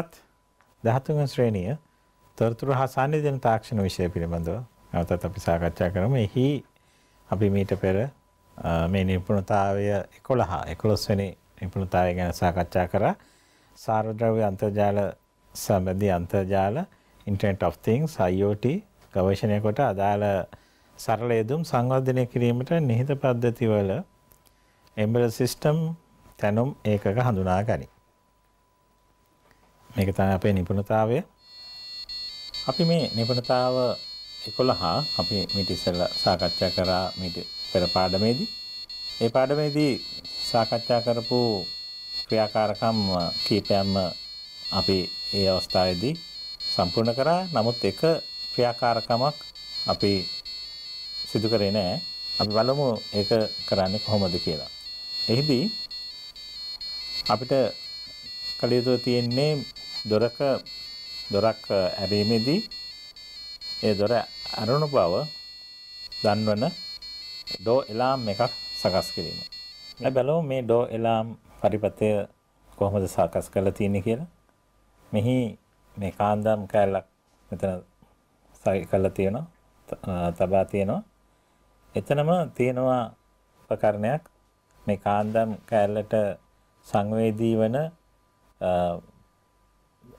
අපටත් දහතුන් ශ්‍රේණිය තොරතුරු හා සාන්නිධ්‍යන තාක්ෂණ විෂය පිළිබඳව නැවතත් අපි සාකච්ඡා කරමු. එහි අපි මීට පෙර මේ නිපුණතාවය 11 11 වෙනි නිපුණතාවය ගැන සාකච්ඡා කරා. සාරද්‍රව්‍ය අන්තර්ජාල සම්බන්ධී අන්තර්ජාල Internet of Things IoT ගවේෂණය කොට අදාළ සරල යෙදුම් සංවර්ධනය කිරීමට නිහිත පද්ධතිවල embedded system තැනුම් ඒකක හඳුනා ගනී. මේක තමයි අපේ නිපුණතාවය. අපි මේ නිපුණතාව 11 අපි මිට ඉස්සෙල්ලා සාකච්ඡා කරා මිට පෙර පාඩමේදී. ඒ පාඩමේදී සාකච්ඡා කරපු ක්‍රියාකාරකම් කීපයක්ම අපි ඒ අවස්ථාවේදී සම්පූර්ණ කරා. නමුත් එක ක්‍රියාකාරකමක් අපි සිදු කරේ නැහැ. අපි බලමු ඒක කරන්නේ කොහොමද කියලා. එහිදී අපිට කළ යුතු තියෙන්නේ දොරක දොරක් ඇරීමේදී ඒ දොර ඇරුණු බව දන්වන ඩෝ එලාම් එකක් සකස් කිරීම. මේ බැලෝ මේ ඩෝ එලාම් පරිපතය කොහොමද සකස් කරලා තියෙන්නේ කියලා. මෙහි මේ කාන්දම් කැලක් මෙතන සයි කරලා තියෙනවා තබා තියෙනවා. එතනම තියෙනවා උපකරණයක් මේ කාන්දම් කැලට සංවේදී වන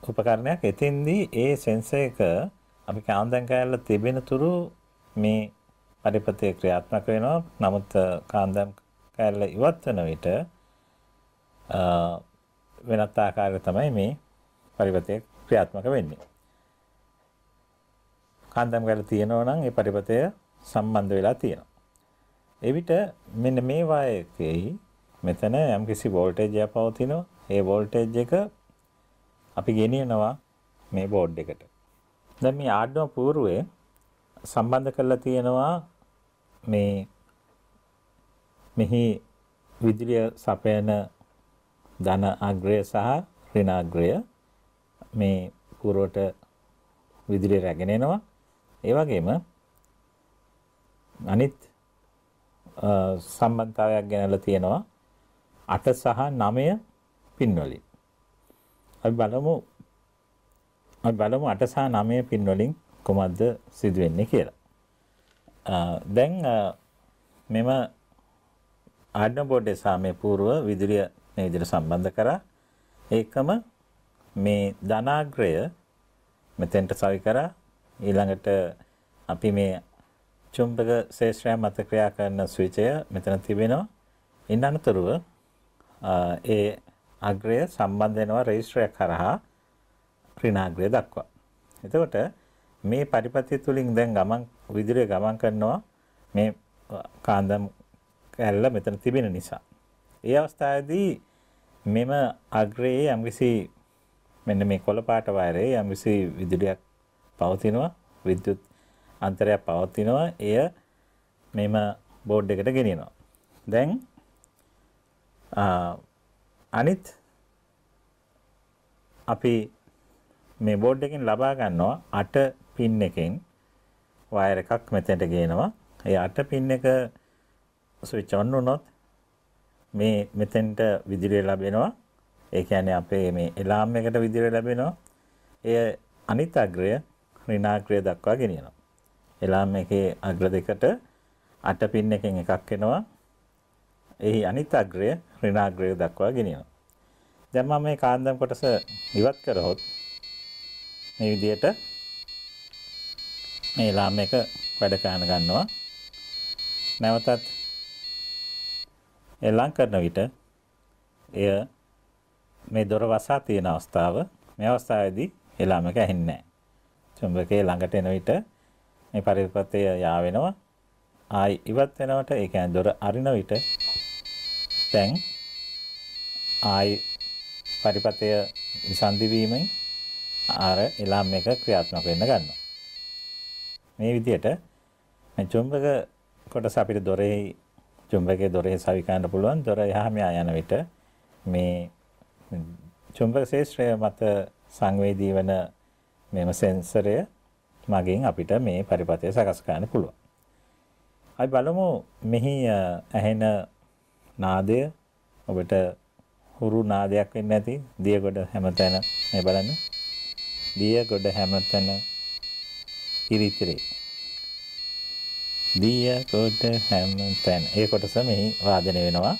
උපකරණයක්. එතෙන්දී ඒ සෙන්සර් එක අපි කාන්දම් කෑල්ල තිබෙන තුරු මේ පරිපතේ ක්‍රියාත්මක වෙනවා. නමුත් කාන්දම් කෑල්ල ඉවත් වෙන විට වෙනත් ආකාරයක තමයි මේ පරිපතේ ක්‍රියාත්මක වෙන්නේ. කාන්දම් කෑල්ල තියෙනවා නම් ඒ පරිපතය සම්බන්ධ වෙලා තියෙනවා. එවිට මෙන්න මේ වායකයේ මෙතන යම්කිසි වෝල්ටේජයක් පවතිනවා. ඒ වෝල්ටේජ් එක අපි ගෙනියනවා මේ බෝඩ් එකට. දැන් මේ ආඩ්නෝ පූර්වේ සම්බන්ධ කරලා තියෙනවා මේ මෙහි විදුලිය සපයන ධන අග්‍රය සහ ඍණ අග්‍රය මේ පූර්වට විදුලිය රැගෙන එනවා. ඒ වගේම අනිත් සම්බන්ධතාවයක් ගැනලා තියෙනවා 8 සහ 9 පින්වලින්. අපි බලමු අපි බලමු 8 සහ 9 පින් වලින් කොහොමද සිදු වෙන්නේ කියලා. දැන් මෙම ආඩන බෝඩේ සහ මේ పూర్ව විදුලිය මේ විදිහට සම්බන්ධ කරා. ඒකම මේ ධනාග්‍රය මෙතෙන්ට සවි කරා. ඊළඟට අපි මේ චුම්බක ශේෂ්ත්‍රය මත ක්‍රියා කරන ස්විචය මෙතන තිබෙනවා. ඉන් අනතුරුව ඒ අග්‍රය සම්බන්ධ වෙනවා රෙජිස්ටරයක් හරහා ඍණාග්‍රය දක්වා. එතකොට මේ පරිපත්‍ය තුලින් දැන් ගමන් විදුලිය ගමන් කරනවා මේ කාන්දම් කැල්ල මෙතන තිබෙන නිසා. ඒ අවස්ථාවේදී මෙම අග්‍රයේ යම්කිසි මෙන්න මේ කොළ පාට වයරේ යම්කිසි විදුලියක් පවතිනවා විද්‍යුත් අන්තරයක් පවතිනවා එය මෙම බෝඩ් එකට ගෙනියනවා. දැන් අනිත් අපි මේ බෝඩ් එකෙන් ලබා ගන්නවා අට පින් එකෙන් වයර් එකක් මෙතෙන්ට ගේනවා. ඒ අට පින් එක ස්විච් ඔන් වුණොත් මේ මෙතෙන්ට විදුලිය ලැබෙනවා. ඒ කියන්නේ අපේ මේ එලාම් එකට විදුලිය ලැබෙනවා. එය අනිත් අග්‍රය ඍණාග්‍රය දක්වා ගෙනියනවා. එලාම් එකේ අග්‍ර දෙකට අට පින් එකෙන් එකක් එනවා. එහි අනිත් අග්‍රය ඍණාග්‍රය දක්වා ගෙනියනවා. දැන් මම මේ කාන්දම් කොටස ඉවත් කරහොත් මේ විදියට මේ ලාම් එක වැඩ කරන ගන්නවා. නැවතත් එල්ලම් කරන විට එය මේ දොර වසා තියෙන අවස්ථාව මේ අවස්ථාවේදී එළාමක ඇහෙන්නේ නැහැ. චුම්බකයේ ළඟට එන විට මේ පරිපතය යා වෙනවා. ආයි ඉවත් වෙනකොට ඒ කියන්නේ දොර අරින විට දැන් ආයි පරිපතය විසන්ධිවීමෙන් ආර එලාම් එක ක්‍රියාත්මක වෙන්න ගන්නවා. මේ විදිහට මේ චුම්බක කොටස අපිට දොරේ චුම්බකයේ දොරේ සවිකරන්න පුළුවන් දොර එහා මෙහා යන විට මේ චුම්බක ශේෂ්ත්‍රය මත සංවේදී වන මෙම සෙන්සරය මගින් අපිට මේ පරිපතය සකස් කරන්න පුළුවන්. අපි බලමු මෙහි ඇහෙන නාදය ඔබට හුරු නාදයක් වෙන්න ඇති දියගොඩ හැමතැන මේ බලන්න දියගොඩ හැමතැන ඉරිතිරේ දියගොඩ හැමතැන ඒ කොටස මෙහි වාදනය වෙනවා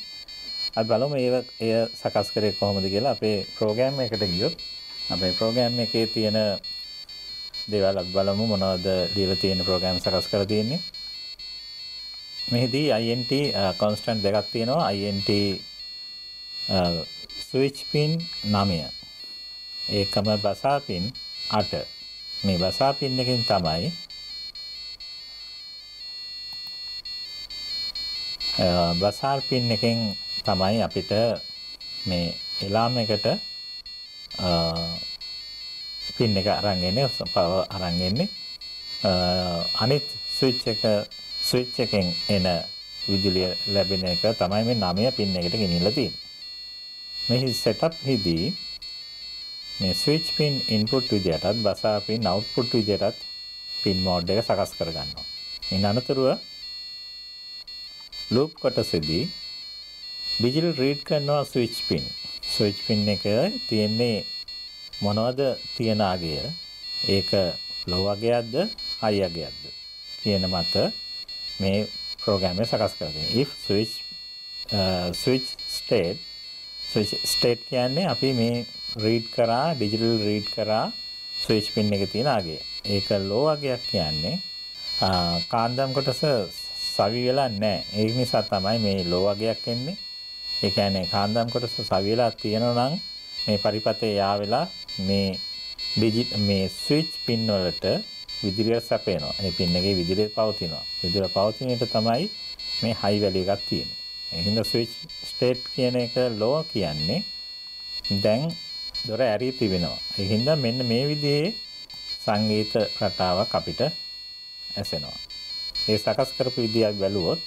අපි බලමු ඒව එය සකස් කරේ කොහොමද කියලා අපේ ප්‍රෝග්‍රෑම් එකට ගියොත් අපේ ප්‍රෝග්‍රෑම් එකේ තියෙන දේවල් අපි බලමු මොනවද දීලා තියෙන ප්‍රෝග්‍රෑම් සකස් කරලා තියෙන්නේ මෙහිදී INT uh, කොන්ස්ටන්ට් දෙකක් තියෙනවා INT ස්විච් පින් 9 ඒකම බසා පින් 8 මේ බසා පින් එකෙන් තමයි uh, බසාර් පින් එකෙන් තමයි අපිට මේ එලාම් එකට පින් uh, එක අරන් එන්නේ පව අරන් එන්නේ අනිත් ස්විච් එක ස්විච් එකෙන් එන විදුලිය ලැබෙන එක තමයි මේ 9 පින් එකට ගෙනියලා තියෙන්නේ. මෙහි setup හිදී මේ ස්විච් පින් ඉන්පුට් විදියටත් බසා පින් අවුට්පුට් විදියටත් පින් මෝඩ් එක සකස් කරගන්නවා. ඉන් අනතුරුව ලූප් කොටසේදී ඩිජිටල් රීඩ් කරනවා ස්විච් පින්. ස්විච් පින් එක තියෙන්නේ මොනවද තියන අගය? ඒක ලෝ අගයක්ද හයි අගයක්ද කියන මත මේ ප්‍රෝග්‍රෑම් එක සකස් කරලා දෙන්නේ. if switch uh, switch state switch state කියන්නේ අපි මේ read කරා digital read කරා switch pin එකේ තියෙන අගය. ඒක low අගයක් කියන්නේ uh, කාන්දම් කොටස සවි වෙලා නැහැ. ඒ නිසා තමයි මේ low අගයක් එන්නේ. ඒ කියන්නේ කාන්දම් කොටස සවි වෙලා තියෙනවා නම් මේ පරිපතේ යාවෙලා මේ ඩිජිට් මේ ස්විච් පින් වලට විදුලිය සැපේනවා. ඒ පින් එකේ විදුලිය පවතිනවා. විදුලිය පවතිනේට තමයි මේ හයි වැලිය එකක් තියෙන්නේ. ඒ හින්දා ස්විච් ස්ටේට් කියන එක ලෝ කියන්නේ දැන් දොර ඇරී තිබෙනවා. ඒ හින්දා මෙන්න මේ විදිහේ සංගීත රටාවක් අපිට ඇසෙනවා. ඒ සකස් කරපු විදියක් බැලුවොත්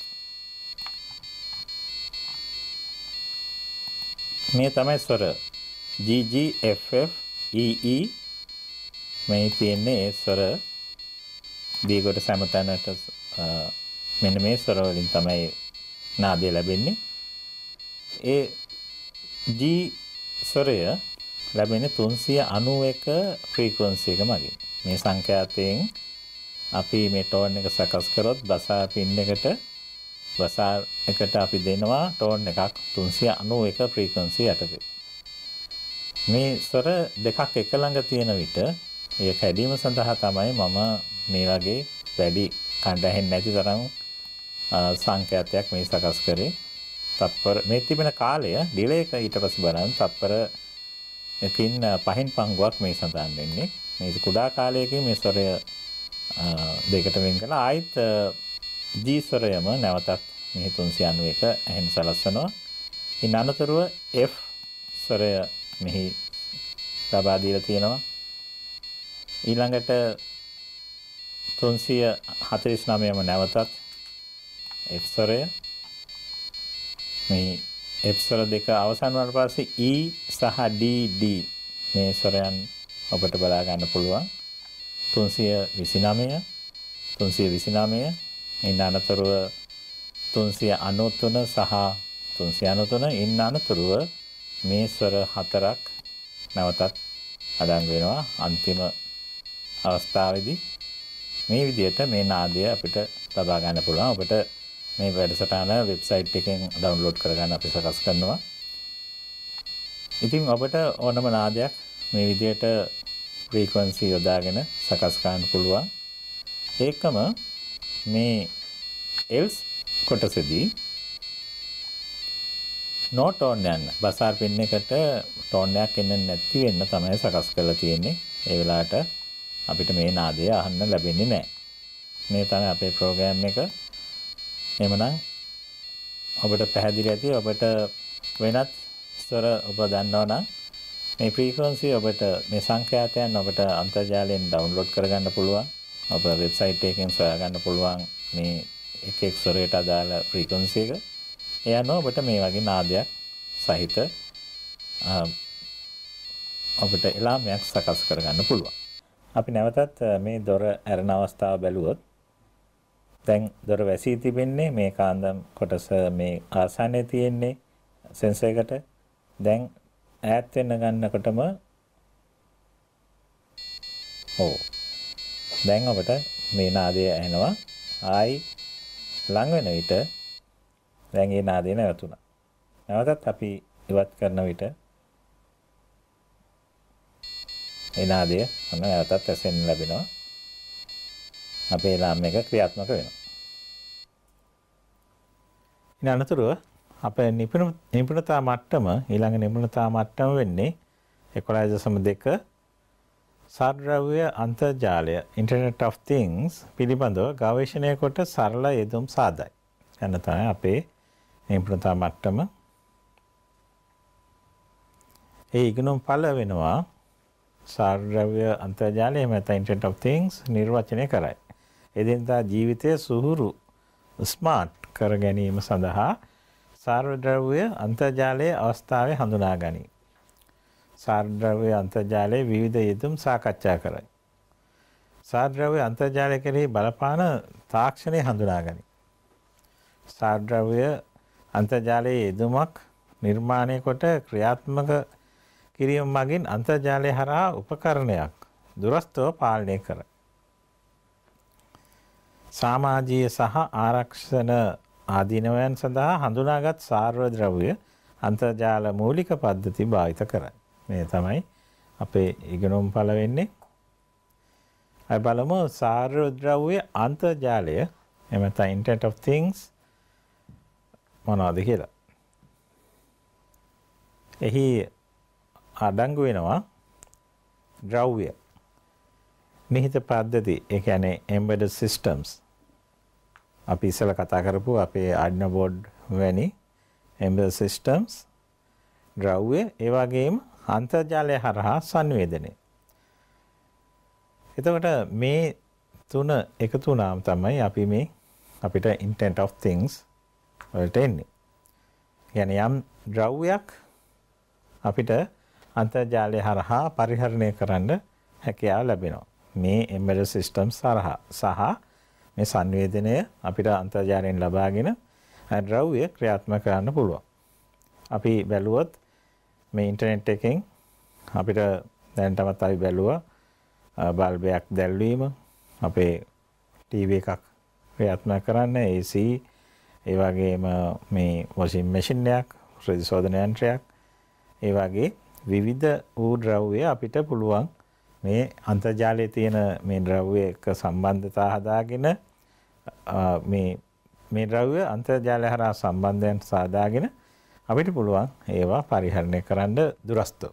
මේ තමයි ස්වර G G F F E E මේ තියෙන්නේ ස්වර දීගොට සැමතැනට මෙන්න මේ ස්වරවලින් තමයි නාදය ලැබෙන්නේ. ඒ G ස්වරය ලැබෙන තුන්සිය අනුව එක ෆ්‍රීකෝන්සියක මගින් මේ සංඛ්‍යාතයෙන් අපි මේ ටෝන් එක සකස් කරොත් බසා පින් එකට බසා එකට අපි දෙනවා ටෝන් එකක් 391 ෆ්‍රීකවන්සි යටතේ මේ ස්වර දෙකක් එක ළඟ තියෙන විට ඒ කැඩීම සඳහා තමයි මම මේ වගේ වැඩි කඩ ඇහෙන්නේ නැති තරම් සංකේතයක් මේ සකස් කරේ. තත්පර මේ තිබෙන කාලය ඩිලේ එක ඊට පස්සේ බලන්න තත්පර එකින් පහෙන් පංගුවක් මේ සඳහන් වෙන්නේ. මේ කුඩා කාලයකින් මේ ස්වරය දෙකට වෙන් කළා. ආයිත් G ස්වරයම නැවතත් මේ 391 ඇහෙන සලස්සනවා. ඉන් අනතුරුව F ස්වරය මෙහි ලබා දීලා තියෙනවා. ඊළඟට තුන්සිය හතරිස් නමයම නැවතත් එප්සරය මේ එප්සර දෙක අවසන් වට පස්සේ E සහ DD මේ ස්වරයන් ඔබට බලා ගන්න පුළුවන් තුන්සිය විසිනමය තුන්සිය විසිනමය ඉන්න අනතුරුව තුන්සිය අනුත්තුන සහ තුන්සිය අනුතුන ඉන්න අනතුරුව මේ ස්වර හතරක් නැවතත් අඩංග වෙනවා අන්තිම අවස්ථාවේදී මේ විදිහට මේ නාදය අපිට ලබා ගන්න පුළුවන්. අපිට මේ වැඩසටහන වෙබ්සයිට් එකෙන් ඩවුන්ලෝඩ් කරගන්න අපි සකස් කරනවා. ඉතින් අපිට ඕනම නාදයක් මේ විදිහට ෆ්‍රීකවන්සි යොදාගෙන සකස් කරන්න පුළුවන්. ඒකම මේ else කොටසදී නෝ ටෝන් යන්න බසාර් පින් එකට ටෝන් එකක් එන්නේ නැති වෙන්න තමයි සකස් කරලා තියෙන්නේ. ඒ වෙලාවට අපිට මේ නාදය අහන්න ලැබෙන්නේ නැහැ. මේ තමයි අපේ ප්‍රෝග්‍රෑම් එක. එමනම් ඔබට පැහැදිලි ඇති ඔබට වෙනත් ස්වර ඔබ දන්නවා නම් මේ ෆ්‍රීකවන්සි ඔබට මේ සංඛ්‍යාතයන් ඔබට අන්තර්ජාලයෙන් ඩවුන්ලෝඩ් කරගන්න පුළුවන්. ඔබ වෙබ්සයිට් එකෙන් සොයාගන්න පුළුවන් මේ එක එක් ස්වරයට අදාළ ෆ්‍රීකවන්සි එක. ඒ අනුව ඔබට මේ වගේ නාදයක් සහිත ඔබට එලාමයක් සකස් කරගන්න පුළුවන්. අපි නැවතත් මේ දොර ඇරෙන අවස්ථාව බැලුවොත් දැන් දොර වැසී තිබෙන්නේ මේ කාන්දම් කොටස මේ ආසන්නයේ තියෙන්නේ සෙන්සර් එකට දැන් ඈත් වෙන ගන්නකොටම ඔව් දැන් අපට මේ නාදය ඇහෙනවා ආයි ලඟ වෙන විට දැන් ඒ නාදය නැවතුණා නැවතත් අපි ඉවත් කරන විට එනාදය ඔන්න ඇතත් ඇසෙන් ලැබෙනවා අපේ ලාම් එක ක්‍රියාත්මක වෙනවා. ඉන් අනතුරුව අපේ නිපුණතා මට්ටම ඊළඟ නිපුණතා මට්ටම වෙන්නේ එකොළයි දශම දෙක සාර්ද්‍රව්‍ය අන්තර්ජාලය ඉන්ටර්නෙට් of things පිළිබඳව ගවේෂණය කොට සරල යෙදුම් සාදයි. යන තමයි අපේ නිපුණතා මට්ටම. ඒ ඉගෙනුම් පළ වෙනවා සාර්ද්‍රව්‍ය අන්තර්ජාලය එහෙම නැත්නම් internet of things නිර්වචනය කරයි. එදිනදා ජීවිතයේ සුහුරු ස්මාර්ට් කර ගැනීම සඳහා සාර්ද්‍රව්‍ය අන්තර්ජාලයේ අවස්ථාවේ හඳුනා ගනී. සාර්ද්‍රව්‍ය අන්තර්ජාලයේ විවිධ යෙදුම් සාකච්ඡා කරයි. සාර්ද්‍රව්‍ය අන්තර්ජාලය කෙරෙහි බලපාන තාක්ෂණය හඳුනා ගනී. සාර්ද්‍රව්‍ය අන්තර්ජාලයේ යෙදුමක් නිර්මාණය කොට ක්‍රියාත්මක කිරීම මගින් අන්තර්ජාලය හරහා උපකරණයක් දුරස්තව පාලනය කර. සාමාජීය සහ ආරක්ෂණ ආධිනවයන් සඳහා හඳුනාගත් සාර්වද්‍රව්‍ය අන්තර්ජාල මූලික පද්ධති භාවිත කරයි. මේ තමයි අපේ ඉගෙනුම් පල වෙන්නේ. අයි බලමු සාර්වද්‍රව්‍ය අන්තර්ජාලය එමත ඉන්ටට of things මොනවාද කියලා. එහි අඩංගු වෙනවා ද්‍රව්‍ය නිහිත පද්ධති ඒ කියන්නේ embedded systems අපි ඉස්සෙල්ලා කතා කරපු අපේ Arduino board වැනි embedded systems ද්‍රව්‍ය ඒ වගේම අන්තර්ජාලය හරහා සංවේදනය. එතකොට මේ තුන එකතු වුණාම තමයි අපි මේ අපිට intent of things වලට එන්නේ. يعني යම් ද්‍රව්‍යයක් අපිට අන්තර්ජාලය හරහා පරිහරණය කරන්න හැකියාව ලැබෙනවා. මේ embedded systems හරහා සහ මේ සංවේදනය අපිට අන්තර්ජාලයෙන් ලබාගෙන ද්‍රව්‍ය ක්‍රියාත්මක කරන්න පුළුවන්. අපි බැලුවොත් මේ ඉන්ටර්නෙට් එකෙන් අපිට දැනටමත් අපි බැලුවා බල්බයක් දැල්වීම අපේ ටීවී එකක් ක්‍රියාත්මක කරන්න AC ඒ වගේම මේ වොෂින් මැෂින් එකක් ප්‍රතිශෝධන යන්ත්‍රයක් ඒ වගේ විවිධ වූ ද්‍රව්‍ය අපිට පුළුවන් මේ අන්තර්ජාලයේ තියෙන මේ ද්‍රව්‍ය එක්ක සම්බන්ධතා හදාගෙන මේ මේ ද්‍රව්‍ය අන්තර්ජාලය හරහා සම්බන්ධයන් සාදාගෙන අපිට පුළුවන් ඒවා පරිහරණය කරන්න දුරස්තව.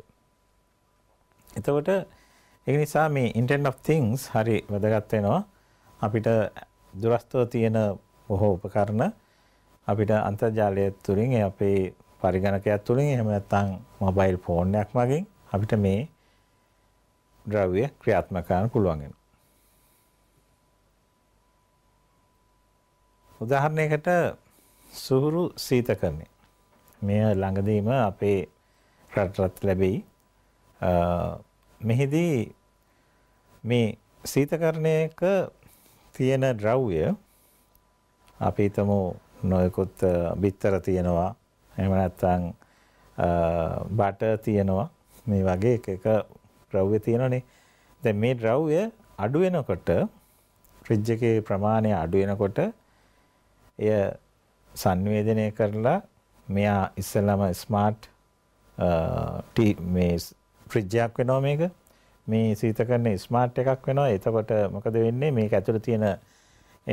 එතකොට ඒ නිසා මේ ඉන්ටර්නෙට් of things හරි වැදගත් වෙනවා. අපිට දුරස්තව තියෙන බොහෝ උපකරණ අපිට අන්තර්ජාලය තුලින් අපේ පරිගණකයක් තුළින් එහෙම නැත්නම් මොබයිල් ෆෝන් එකක් මගින් අපිට මේ ද්‍රව්‍ය ක්‍රියාත්මක කරන්න පුළුවන් වෙනවා. උදාහරණයකට සුහුරු සීතකරණය. මෙය ළඟදීම අපේ රටරත් ලැබෙයි. මෙහිදී මේ සීතකරණයක තියෙන ද්‍රව්‍ය අපි හිතමු නොයෙකුත් බිත්තර තියෙනවා එහෙම නැත්නම් බට තියෙනවා මේ වගේ එක එක ද්‍රව්‍ය තියෙනනේ. දැන් මේ ද්‍රව්‍ය අඩු වෙනකොට ෆ්‍රිජ් එකේ ප්‍රමාණය අඩු වෙනකොට එය සංවේදනය කරලා මෙයා ඉස්සෙල්ලාම ස්මාර්ට් මේ ෆ්‍රිජ් එකක් වෙනවා මේක. මේ සීත කරන ස්මාර්ට් එකක් වෙනවා. එතකොට මොකද වෙන්නේ? මේක ඇතුළේ තියෙන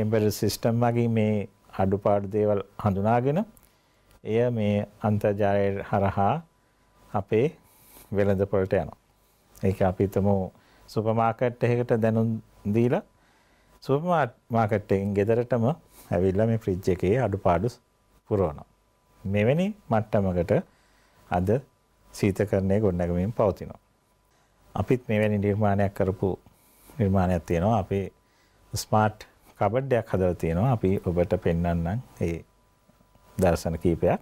එම්බෙඩ් සිස්ටම් මගින් මේ අඩුපාඩු දේවල් හඳුනාගෙන එය මේ අන්තර්ජාලය හරහා අපේ වෙළඳ පොළට යනවා. ඒක අපි හිතමු සුපර් මාකට් එකකට දැනුම් දීලා සුපර් මාකට් එකෙන් ගෙදරටම ඇවිල්ලා මේ ෆ්‍රිජ් එකේ අඩුපාඩු පුරවනවා. මෙවැනි මට්ටමකට අද සීතකරණය ගොඩනැගමින් පවතිනවා. අපිත් මෙවැනි නිර්මාණයක් කරපු නිර්මාණයක් තියෙනවා. අපි ස්මාර්ට් කබඩ් එකක් හදලා තියෙනවා. අපි ඔබට පෙන්වන්නම් ඒ දර්ශන කීපයක්.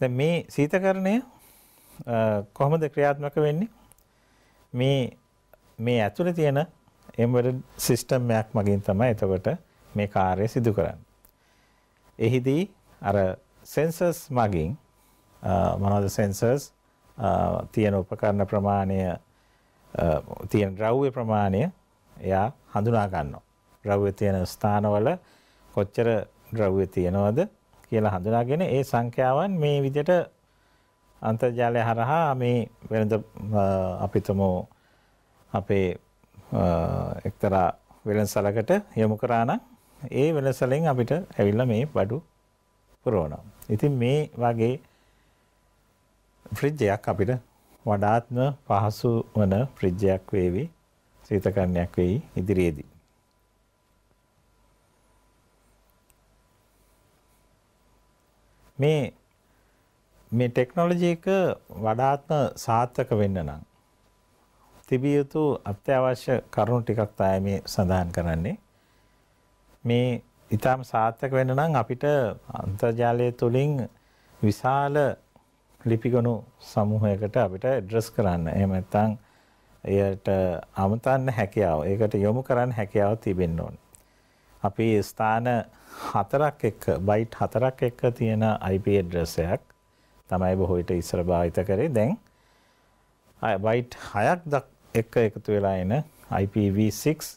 දැන් මේ සීතකරණය කොහොමද ක්‍රියාත්මක වෙන්නේ? මේ මේ ඇතුලේ තියෙන embedded system එකක් මගින් තමයි එතකොට මේ කාර්යය සිදු කරන්නේ. එහිදී අර sensors මගින් මොනවද sensors තියෙන උපකරණ ප්‍රමාණය තියෙන ද්‍රව්‍ය ප්‍රමාණය එයා හඳුනා ගන්නවා. ද්‍රව්‍ය තියෙන ස්ථානවල කොච්චර ද්‍රව්‍ය තියෙනවද කියලා හඳුනාගෙන ඒ සංඛ්‍යාවන් මේ විදිහට අන්තර්ජාලය හරහා මේ වෙළඳ අපිටම අපේ එක්තරා වෙළඳසලකට යොමු කරා නම් ඒ වෙළඳසලෙන් අපිට ඇවිල්ලා මේ බඩු පුරවනවා. ඉතින් මේ වගේ ෆ්‍රිජ් එකක් අපිට වඩාත්ම පහසු වන ෆ්‍රිජ් එකක් වේවි. ශීතකරණයක් වෙයි ඉදිරියේදී. මේ මේ ටෙක්නොලොජි එක වඩාත්ම සාර්ථක වෙන්න නම් තිබිය යුතු අත්‍යවශ්‍ය කරුණු ටිකක් තමයි මේ සඳහන් කරන්නේ. මේ ඊටම සාර්ථක වෙන්න නම් අපිට අන්තර්ජාලය තුලින් විශාල ලිපිගණු සමූහයකට අපිට ඇඩ්‍රස් කරන්න. එහෙම නැත්නම් එයට අමතන්න හැකියාව, ඒකට යොමු කරන්න හැකියාව තිබෙන්න ඕනේ. අපි ස්ථාන හතරක් එක්ක බයිට් හතරක් එක්ක තියෙන IP address එකක් තමයි බොහෝ විට ඉස්සර භාවිත කරේ. දැන් බයිට් 6ක් එක්ක එකතු වෙලා එන IPv6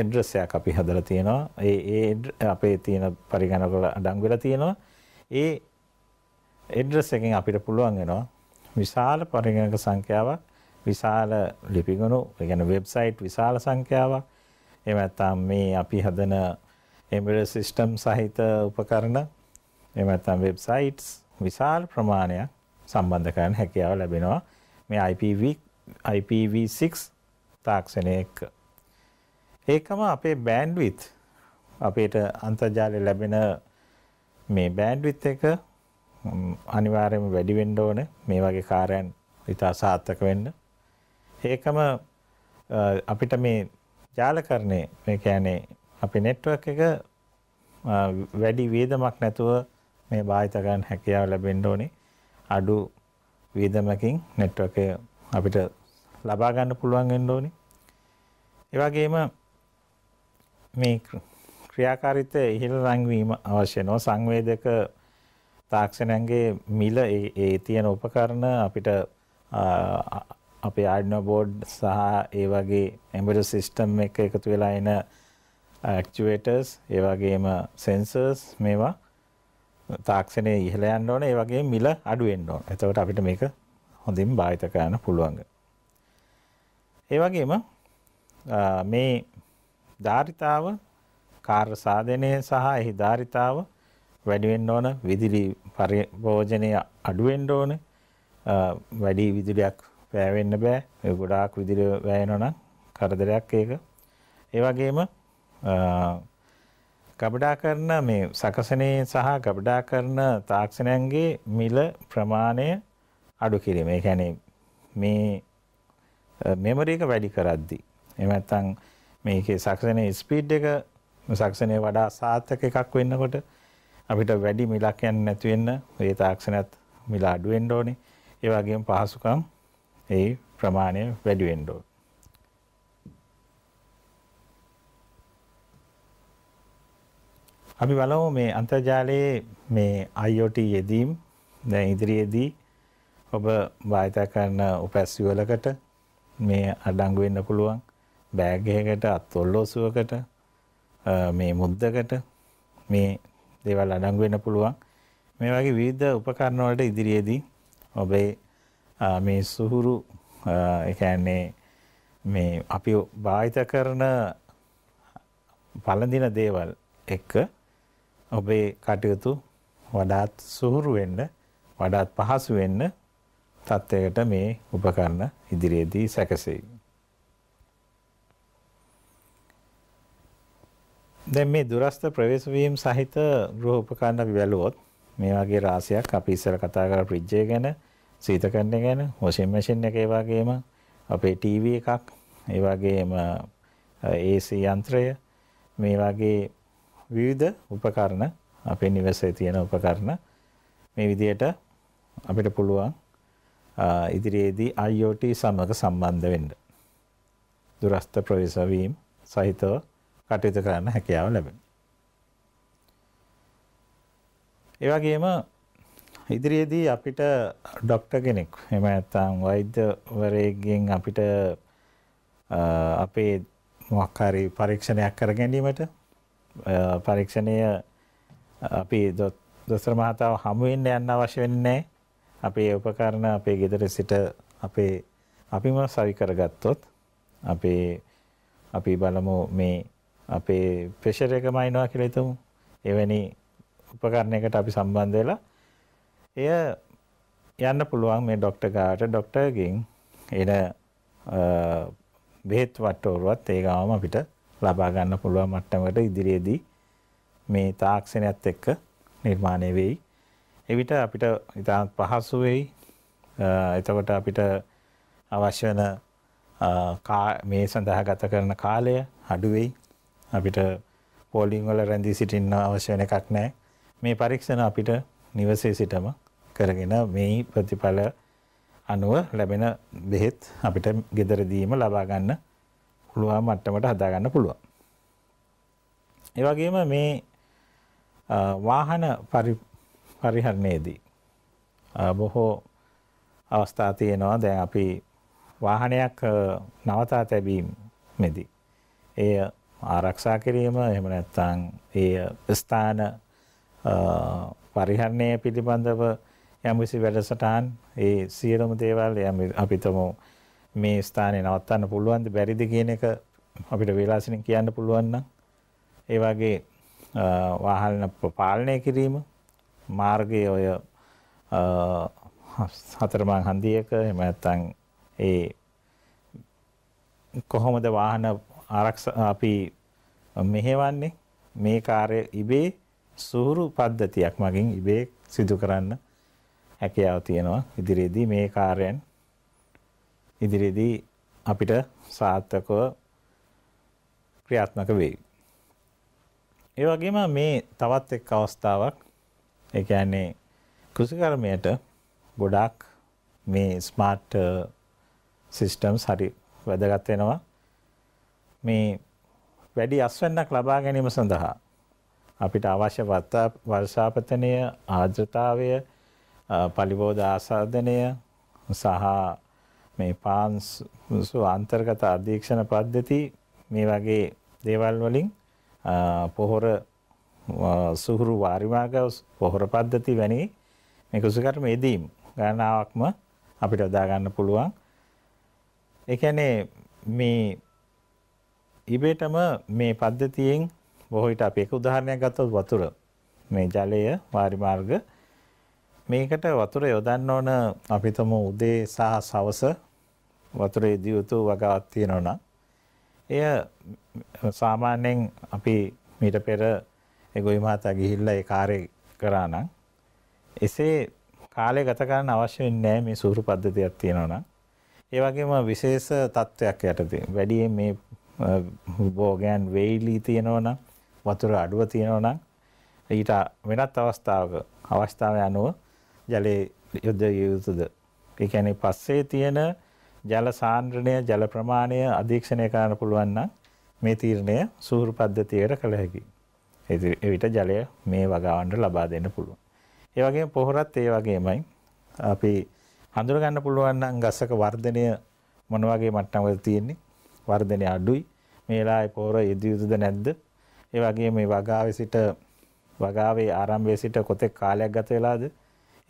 එඩ්‍රස් එකක් අපි හදලා තියෙනවා. ඒ ඒ අපේ තියෙන පරිගණක වල අඩංගු වෙලා තියෙනවා. ඒ එඩ්‍රස් එකෙන් අපිට පුළුවන් වෙනවා විශාල පරිගණක සංඛ්‍යාවක් විශාල ලිපිගුණු ගැන වෙබ්සයිට් විශාල සංඛ්‍යාවක් එම ඇත්තම් මේ අපි හදන එමිඩ සිිස්ටම් සහිත උපකරණ එම ඇත්තම් වෙබ්සයිට්ස් විශාල් ප්‍රමාණයක් සම්බන්ධ කරන හැකියාව ලැබෙනවා මේ IPv6 තාක්ෂණය එක්ක. ඒකම අපේ බෑන්ඩ්විත් අපට අන්තර්ජාලය ලැබෙන මේ බෑන්ඩ්විත් එක අනිවාර්යම වැඩිවෙන්ඩ ඕන මේ වගේ කාරයන් ඉතා සාර්ථක වෙන්න ඒකම අපිට මේ ජාලකරණය මේ කියන්නේ අපි network එක වැඩි වේදමක් නැතුව මේ භාවිත කරන්න හැකියාව ලැබෙන්න ඕනේ. අඩු වේදමකින් network එක අපිට ලබා ගන්න පුළුවන් වෙන්න ඕනේ. ඒ වගේම මේ ක්‍රියාකාරීත්වය ඉහළ රංවීම අවශ්‍ය නෝ සංවේදක තාක්ෂණයන්ගේ මිල ඒ තියෙන උපකරණ අපිට අපේ ආඩ්නෝ බෝඩ් සහ ඒ වගේ එම්බඩ සිිස්ටම් එක එකතු වෙලා එන ඇක්චුවේටර්ස් ඒ වගේම සෙන්සර්ස් මේවා තාක්ෂණය ඉහල යන්න ඕන ඒ වගේ මිල අඩුවෙන්න්න ඕන එතවට අපිට මේක හොඳින් භාවිත කරන්න පුළුවන්ග. ඒ වගේම මේ ධාරිතාව කාර් සාධනය සහ එහි ධාරිතාව වැඩිවෙන්න ඕන විදිලි පරිභෝජනය අඩුවෙන්ඩ ඕන වැඩි විදුලියක් වැෑවෙන්න බෑ ඒ ගොඩාක් විදිර වැයෙනනම් කරදරයක් ඒක ඒ වගේම ගබඩා කරන මේ සකසනය සහ ගබඩා කරන තාක්ෂණයන්ගේ මිල ප්‍රමාණය අඩු කිරීම ඒ කැනේ මේ මෙමරීක වැඩි කරද්දි එමත්තං මේක සක්ෂණය ස්පීඩ් එක සක්ෂණය වඩා සාර්ථක එකක් වෙන්නකොට අපිට වැඩි මිලක් යන්න නැතිවෙන්න ඒ තාක්ෂණත් මිලා අඩුවෙන්ඩෝනේ ඒ වගේම පහසුකම් ඒ ප්‍රමාණය වැඩිවෙන්ඩෝ. අපි බලමු මේ අන්තර්ජාලයේ මේ IoT යෙදීම් දැන් ඉදිරියේදී ඔබ භාවිත කරන උපැස්සිවලකට මේ අඩංගු වෙන්න පුළුවන් බෑග් එකකට අත්ඔල්ලෝසුවකට මේ මුද්දකට මේ දේවල් අඩංගු වෙන්න පුළුවන් මේ වගේ විවිධ උපකරණ වලට ඉදිරියේදී ඔබේ මේ සුහුරු එකන්නේ මේ අපි භාවිත කරන පලඳින දේවල් එක්ක ඔබේ කටයුතු වඩාත් සුහුරු වෙන්න වඩාත් පහසු වෙන්න තත්ත්වයකට මේ උපකරණ ඉදිරියේදී සැකසෙයි. දැන් මේ දුරස්ත ප්‍රවේශවීම් සහිත ගෘහ උපකරණ අපි බැලුවොත් මේ වගේ රාශියක් අපි ඉස්සර කතා කරා ෆ්‍රිජ් ගැන සීතකරණය ගැන වොෂින් මැෂින් එක ඒ වගේම අපේ ටීවී එකක් ඒ වගේම AC යන්ත්‍රය මේ වගේ විවිධ උපකරණ අපේ නිවසේ තියෙන උපකරණ මේ විදිහට අපිට පුළුවන් ඉදිරියේදී IoT සමග සම්බන්ධ වෙන්න. දුරස්ත ප්‍රවේශ වීම සහිතව කටයුතු කරන්න හැකියාව ලැබෙනවා. ඒ වගේම ඉදිරියේදී අපිට ඩොක්ටර් කෙනෙක් එහෙම නැත්නම් වෛද්‍යවරයෙක්ගෙන් අපිට අපේ මොකක් හරි පරීක්ෂණයක් කර ගැනීමට පරීක්ෂණය අපි දොස්තර මහතාව හමු වෙන්න යන්න අවශ්‍ය වෙන්නේ නැහැ. අපේ උපකරණ අපේ ගෙදර සිට අපේ අපිම සවි කරගත්තොත් අපේ අපි බලමු මේ අපේ ප්‍රෙෂර් එක මයින්නවා කියලා හිතමු. එවැනි උපකරණයකට අපි සම්බන්ධ වෙලා එය යන්න පුළුවන් මේ ડોක්ටර් ගාට ડોක්ටර්ගෙන් එන බෙහෙත් වට්ටෝරුවත් ඒ ගාවම අපිට ලබා ගන්න පුළුවන් මට්ටමකට ඉදිරියේදී මේ තාක්ෂණයත් එක්ක නිර්මාණය වෙයි. එවිට අපිට ඉතාමත් පහසු වෙයි. එතකොට අපිට අවශ්‍ය වෙන මේ සඳහා ගත කරන කාලය අඩු වෙයි. අපිට පෝලිං වල රැඳී සිටින්න අවශ්‍ය වෙන එකක් නැහැ. මේ පරීක්ෂණ අපිට නිවසේ සිටම කරගෙන මේ ප්‍රතිඵල අනුව ලැබෙන බෙහෙත් අපිට ගෙදරදීම ලබා ගන්න පුළුවන් මට්ටමට හදා ගන්න පුළුවන්. ඒ වගේම මේ වාහන පරිහරණයේදී බොහෝ අවස්ථා තියෙනවා දැන් අපි වාහනයක් නවතා තැබීම මෙදී. එය ආරක්ෂා කිරීම එහෙම නැත්නම් ඒ ස්ථාන පරිහරණය පිළිබඳව යම්කිසි වැඩසටහන් ඒ සියලුම දේවල් අපි තමු මේ ස්ථානයේ නවත්තන්න පුළුවන්ද බැරිද කියන එක අපිට වේලාසිනින් කියන්න පුළුවන් නම් ඒ වගේ වාහන පාලනය කිරීම මාර්ගයේ ඔය හතරමං හන්දියක එහෙම නැත්නම් ඒ කොහොමද වාහන ආරක්ෂා අපි මෙහෙවන්නේ මේ කාර්ය ඉබේ සුහුරු පද්ධතියක් මගින් ඉබේ සිදු කරන්න හැකියාව තියෙනවා ඉදිරියේදී මේ කාර්යයන් ඉදිරියේදී අපිට සාර්ථකව ක්‍රියාත්මක වෙයි. ඒ වගේම මේ තවත් එක් අවස්ථාවක් ඒ කියන්නේ කෘෂිකර්මයට ගොඩාක් මේ ස්මාර්ට් සිස්ටම්ස් හරි වැදගත් වෙනවා. මේ වැඩි අස්වැන්නක් ලබා ගැනීම සඳහා අපිට අවශ්‍ය වර්ෂාපතනය ආර්ද්‍රතාවය පලිබෝධ ආසාධනය සහ මේ පාන්සු අන්තර්ගත අධීක්ෂණ පද්ධති මේ වගේ දේවල් වලින් පොහොර සුහුරු වාරිමාග පොහොර පද්ධති වැනි මේ කුසකර්ම යෙදීම් ගණනාවක්ම අපිට යොදා ගන්න පුළුවන්. ඒ කියන්නේ මේ ඉබේටම මේ පද්ධතියෙන් බොහෝ විට අපි එක උදාහරණයක් ගත්තොත් වතුර මේ ජලය වාරිමාර්ග මේකට වතුර යොදන්න ඕන අපිටම උදේ සහ සවස වතුරේ දියුතු වගාවක් තියෙනවා නම් එය සාමාන්‍යයෙන් අපි මීට පෙර ඒගොයි මාතා ගිහිල්ලා ඒ කාර්යය කරා නම් එසේ කාලය ගත කරන්න අවශ්‍ය වෙන්නේ නැහැ මේ සූරු පද්ධතියක් තියෙනවා නම් ඒ වගේම විශේෂ තත්වයක් යටතේ වැඩි මේ බෝගෑන් වෙයිලි තියෙනවා නම් වතුර අඩුව තියෙනවා නම් ඊට වෙනත් අවස්ථාවක අවස්ථාව අනුව ජලයේ යොද යුතුද? ඒ කියන්නේ පස්සේ තියෙන ජල සාන්ද්‍රණය ජල ප්‍රමාණය අධීක්ෂණය කරන්න පුළුවන් නම් මේ තීරණය සූහුරු පද්ධතියකට කළ හැකියි. එවිට ජලය මේ වගාවන්ට ලබා දෙන්න පුළුවන්. ඒ වගේම පොහොරත් ඒ වගේමයි. අපි හඳුර ගන්න පුළුවන් නම් ගසක වර්ධනය මොන වගේ මට්ටමකද තියෙන්නේ? වර්ධනය අඩුයි. මේ වෙලාවේ පොහොර යෙදිය යුතුද නැද්ද? ඒ වගේම මේ වගාවේ සිට වගාවේ ආරම්භයේ සිට කොතෙක් කාලයක් ගත වෙලාද?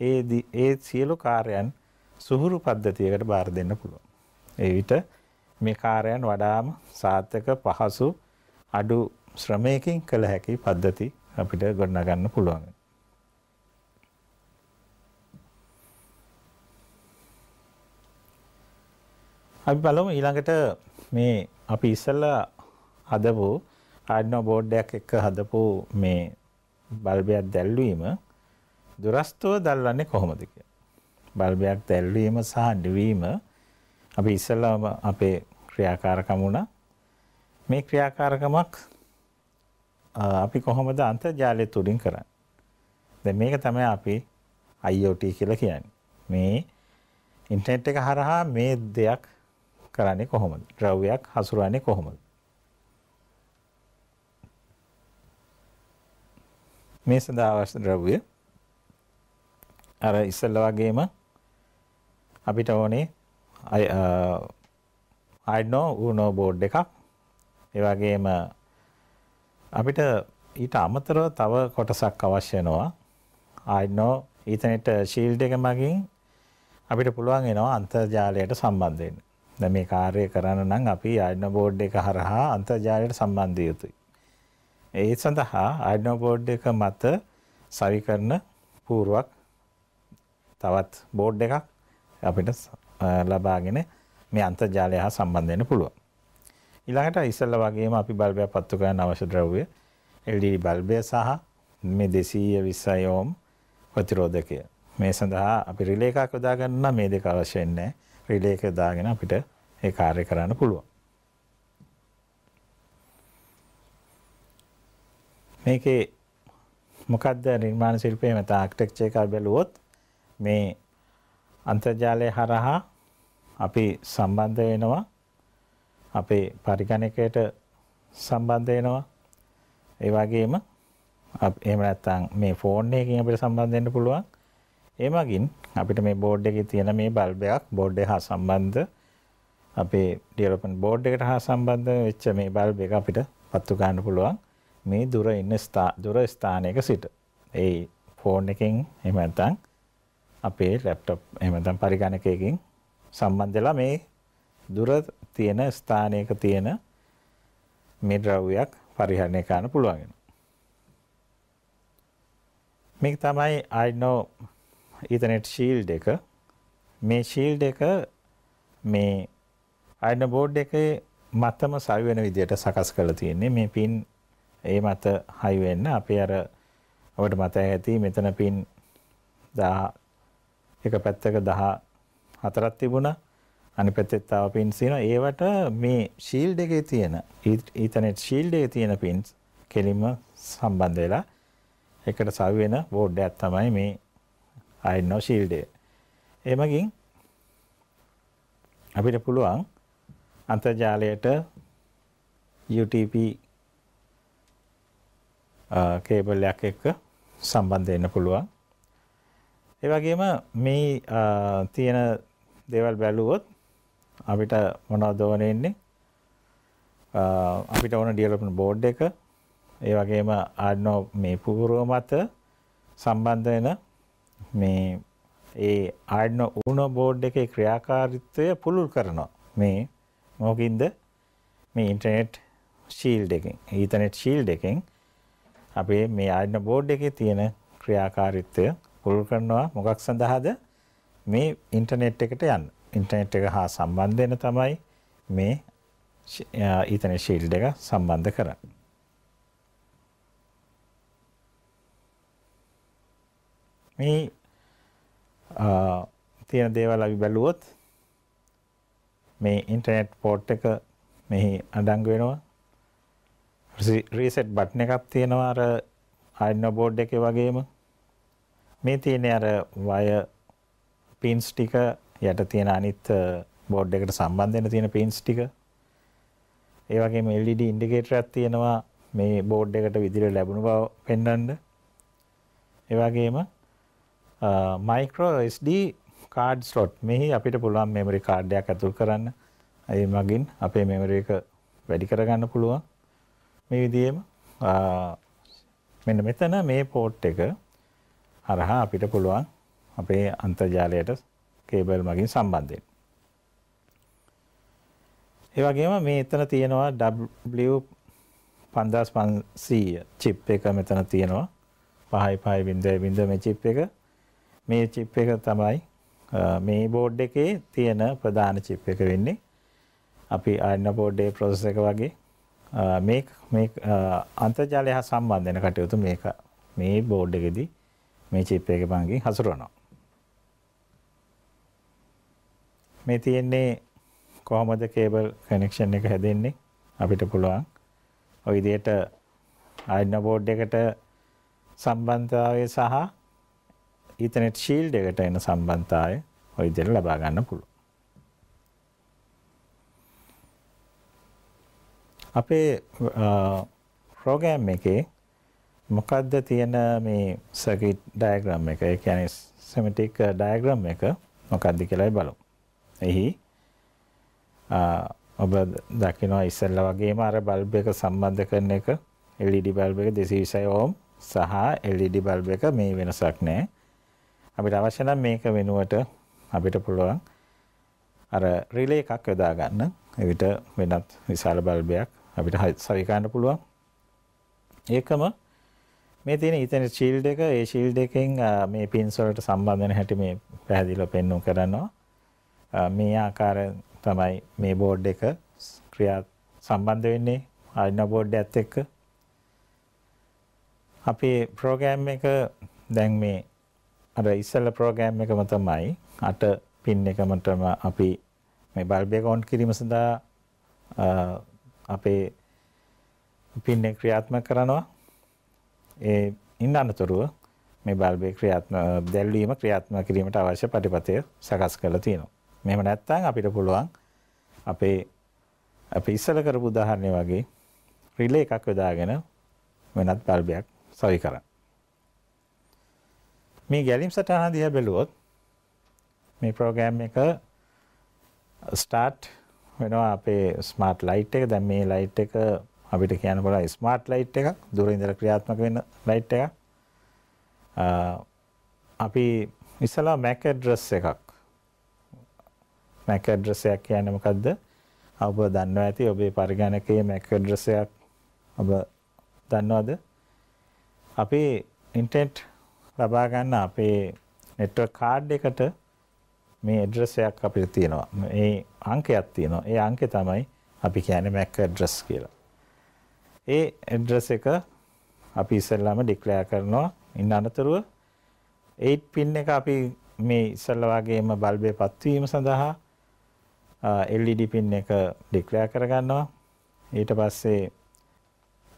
ඒ ඒ සියලු කාර්යයන් සුහුරු පද්ධතියකට බාර දෙන්න පුළුවන්. ඒ විට මේ කාර්යයන් වඩාම සාර්ථක පහසු අඩු ශ්‍රමයකින් කළ හැකි පද්ධති අපිට ගොඩනගන්න පුළුවන්. අපි බලමු ඊළඟට මේ අපි ඉස්සල්ලා හදපු ආඩ්නෝ බෝඩ් එකක් එක්ක හදපු මේ බල්බයක් දැල්වීම දුරස්තුව දල්වන්නේ කොහොමද බල්බයක් දැල්වීම සහ නිවීම අපි ඉස්සල්ලාම අපේ ක්‍රියාකාරකම වුණා. මේ ක්‍රියාකාරකමක් අපි කොහොමද අන්තර්ජාලය තුලින් කරන්නේ? දැන් මේක තමයි අපි IoT කියලා කියන්නේ. මේ ඉන්ටර්නෙට් එක හරහා මේ දෙයක් කරන්නේ කොහොමද? ද්‍රව්‍යයක් හසුරවන්නේ කොහොමද? මේ සඳහා අවශ්‍ය ද්‍රව්‍ය අර ඉස්සෙල්ලා වගේම අපිට ඕනේ අයිඩනෝ ඌනෝ බෝඩ් එකක් ඒ වගේම අපිට ඊට අමතරව තව කොටසක් අවශ්‍ය වෙනවා අයිඩනෝ ඊතනෙට ශීල්ඩ් එක මගින් අපිට පුළුවන් වෙනවා අන්තර්ජාලයට සම්බන්ධ වෙන්න. දැන් මේ කාර්යය කරන්න නම් අපි අයිඩනෝ බෝඩ් එක හරහා අන්තර්ජාලයට සම්බන්ධ යුතුයි. ඒ සඳහා අයිඩනෝ බෝඩ් එක මත සවි කරන පූර්වක් තවත් බෝඩ් එකක් අපිට ලබාගෙන මේ අන්තර්ජාලය හා සම්බන්ධ වෙන්න පුළුවන්. ඊළඟට ඉස්සෙල්ලා වගේම අපි බල්බයක් පත්තු කරන්න අවශ්‍ය ද්‍රව්‍ය LED බල්බය සහ මේ 220 ඕම් ප්‍රතිරෝධකය. මේ සඳහා අපි රිලේ එකක් යොදා ගන්න මේ දෙක අවශ්‍ය නැහැ. රිලේ එක දාගෙන අපිට ඒ කාර්ය කරන්න පුළුවන්. මේකේ මොකක්ද නිර්මාණ ශිල්පයේ මත ආක්ටෙක්චර් එක බැලුවොත් මේ අන්තර්ජාලය හරහා අපි සම්බන්ධ වෙනවා අපේ පරිගණකයට සම්බන්ධ වෙනවා ඒ වගේම එහෙම නැත්නම් මේ ෆෝන් එකකින් අපිට සම්බන්ධ වෙන්න පුළුවන් ඒ මගින් අපිට මේ බෝඩ් එකේ තියෙන මේ බල්බ් එකක් බෝඩ් එක හා සම්බන්ධ අපේ ඩෙවලොප්මන්ට් බෝඩ් එකට හා සම්බන්ධ වෙච්ච මේ බල්බ් එක අපිට පත්තු ගන්න පුළුවන් මේ දුර ඉන්න දුර ස්ථානයක සිට ඒ ෆෝන් එකෙන් එහෙම නැත්නම් අපේ ලැප්ටොප් එහෙම නැත්නම් පරිගණකයකින් සම්බන්ධ වෙලා මේ දුර තියෙන ස්ථානයක තියෙන මේ ද්‍රව්‍යයක් පරිහරණය කරන්න පුළුවන් වෙනවා. මේක තමයි අයිනෝ ඊතනෙට් ශීල්ඩ් එක. මේ ශීල්ඩ් එක මේ අයින බෝඩ් එකේ මතම සවි වෙන විදිහට සකස් කරලා තියෙන්නේ. මේ පින් ඒ මත හයි වෙන්න අපි අර ඔබට මතය ඇති මෙතන පින් 10 එක පැත්තක 14ක් තිබුණා. අනිත් පැත්තේ තව පින්ස් තියෙනවා. ඒවට මේ ෂීල්ඩ් එකේ තියෙන ඊතනෙට් ෂීල්ඩ් එකේ තියෙන පින්ස් කෙලින්ම සම්බන්ධ වෙලා එකට සවි වෙන බෝඩ් එකක් තමයි මේ අයිනෝ ෂීල්ඩ් එක. එමගින් අපිට පුළුවන් අන්තර්ජාලයට UTP කේබල් එකක් එක්ක සම්බන්ධ වෙන්න පුළුවන්. ඒ වගේම මේ තියෙන දේවල් බැලුවොත් අපිට මොනවද ඕන වෙන්නේ? අපිට ඕන development board එක ඒ වගේම ආඩ්නෝ මේ පූර්ව මත සම්බන්ධ වෙන මේ ඒ ආඩ්නෝ උනෝ බෝඩ් එකේ ක්‍රියාකාරීත්වය පුළුල් කරනවා. මේ මොකින්ද මේ ඉන්ටර්නෙට් ශීල්ඩ් එකෙන් ඊතනෙට් ශීල්ඩ් එකෙන් අපේ මේ ආඩ්නෝ බෝඩ් එකේ තියෙන ක්‍රියාකාරීත්වය පුළුල් කරනවා මොකක් සඳහාද මේ ඉන්ටර්නෙට් එකට යන්න. ඉන්ටර්නෙට් එක හා සම්බන්ධ වෙන තමයි මේ ඊතනෙට් ෂීල්ඩ් එක සම්බන්ධ කරන්නේ. මේ තියෙන දේවල් අපි බැලුවොත් මේ ඉන්ටර්නෙට් පෝට් එක මෙහි අඩංගු වෙනවා. රීසෙට් බටන් එකක් තියෙනවා අර ආයිනෝ බෝඩ් එකේ වගේම. මේ තියෙන අර වය පින්ස් ටික යට තියෙන අනිත් බෝඩ් එකට සම්බන්ධ වෙන තියෙන පින්ස් ටික ඒ වගේම LED ඉන්ඩිකේටරයක් තියෙනවා මේ බෝඩ් එකට විදිහට ලැබුණු බව පෙන්වන්න ඒ වගේම මයික්‍රෝ SD කාඩ් ස්ලොට් මෙහි අපිට පුළුවන් මෙමරි කාඩ් එකක් ඇතුල් කරන්න ඒ මගින් අපේ මෙමරි එක වැඩි කරගන්න පුළුවන් මේ විදිහෙම මෙන්න මෙතන මේ පෝට් එක හරහා අපිට පුළුවන් අපේ අන්තර්ජාලයට කේබල් මගින් සම්බන්ධයෙන්. ඒ වගේම මේ එතන තියෙනවා W 5500 chip එක මෙතන තියෙනවා 5.5.0 මේ chip එක මේ chip එක තමයි මේ බෝඩ් එකේ තියෙන ප්‍රධාන chip එක වෙන්නේ අපි අන්න බෝඩ් එකේ process එක වගේ මේ මේ අන්තර්ජාලය හා සම්බන්ධ වෙන කටයුතු මේක මේ බෝඩ් එකේදී මේ චිප් එක පංගින් හසුරවනවා. මේ තියෙන්නේ කොහොමද කේබල් කනෙක්ෂන් එක හැදෙන්නේ අපිට පුළුවන් ඔය විදිහට ආඩ්න බෝඩ් එකට සම්බන්ධතාවය සහ ඊතනෙට් ෂීල්ඩ් එකට එන සම්බන්ධතාවය ඔය විදිහට ලබා ගන්න පුළුවන්. අපේ ප්‍රෝග්‍රෑම් එකේ මොකද්ද තියෙන මේ සර්කිට් ඩයග්‍රෑම් එක. ඒ කියන්නේ සෙමටික් ඩයග්‍රෑම් එක මොකද්ද කියලායි බලමු. එහි ඔබ දකිනවා ඉස්සෙල්ලා වගේම අර බල්බ් එක සම්බන්ධ කරන එක LED බල්බ් එක 220 ohm සහ LED බල්බ් එක මේ වෙනසක් නැහැ. අපිට අවශ්‍ය නම් මේක වෙනුවට අපිට පුළුවන් අර රිලේ එකක් යොදා ගන්න. එවිට වෙනත් විශාල බල්බයක් අපිට සවිකරන්න පුළුවන්. ඒකම මේ තියෙන ඊතන ශීල්ඩ් එක ඒ ශීල්ඩ් එකෙන් මේ පින්ස් වලට සම්බන්ධ වෙන හැටි මේ පැහැදිලිව පෙන්වු කරනවා. මේ ආකාරයෙන් තමයි මේ බෝඩ් එක ක්‍රියා සම්බන්ධ වෙන්නේ ආයන බෝඩ් එකත් එක්ක. අපේ ප්‍රෝග්‍රෑම් එක දැන් මේ අර ඉස්සෙල්ලා ප්‍රෝග්‍රෑම් එකම තමයි අට පින් එකමටම අපි මේ බල්බ් එක ඔන් කිරීම සඳහා අපේ පින් ක්‍රියාත්මක කරනවා ඒ ඉන් අනතුරුව මේ බල්බේ ක්‍රියාත්මක දැල්වීම ක්‍රියාත්මක කිරීමට අවශ්‍ය පටිපතය සකස් කරලා තියෙනවා. මෙහෙම නැත්නම් අපිට පුළුවන් අපේ අපි ඉස්සල කරපු උදාහරණය වගේ රිලේ එකක් යොදාගෙන වෙනත් බල්බයක් සවි කරන්න. මේ ගැලීම් සටහන දිහා බැලුවොත් මේ ප්‍රෝග්‍රෑම් එක ස්ටාර්ට් වෙනවා අපේ ස්මාර්ට් ලයිට් එක දැන් මේ ලයිට් එක අපිට කියන්න බලා ස්මාර්ට් ලයිට් එකක් දුර ඉඳලා ක්‍රියාත්මක වෙන ලයිට් එකක් අපි ඉස්සලා MAC address එකක් MAC address එකක් කියන්නේ මොකද්ද ඔබ දන්නවා ඇති ඔබේ පරිගණකයේ MAC address එකක් ඔබ දන්නවද අපි ඉන්ටර්නෙට් ලබා ගන්න අපේ network card එකට මේ address එකක් අපිට තියෙනවා මේ අංකයක් තියෙනවා ඒ අංකය තමයි අපි කියන්නේ MAC address කියලා ඒ ඇඩ්‍රස් එක අපි ඉස්සෙල්ලාම ඩික්ලෙයා කරනවා. ඉන් අනතුරුව 8 පින් එක අපි මේ ඉස්සෙල්ලා වගේම බල්බේ පත්වීම සඳහා LED පින් එක ඩික්ලෙයා කරගන්නවා. ඊට පස්සේ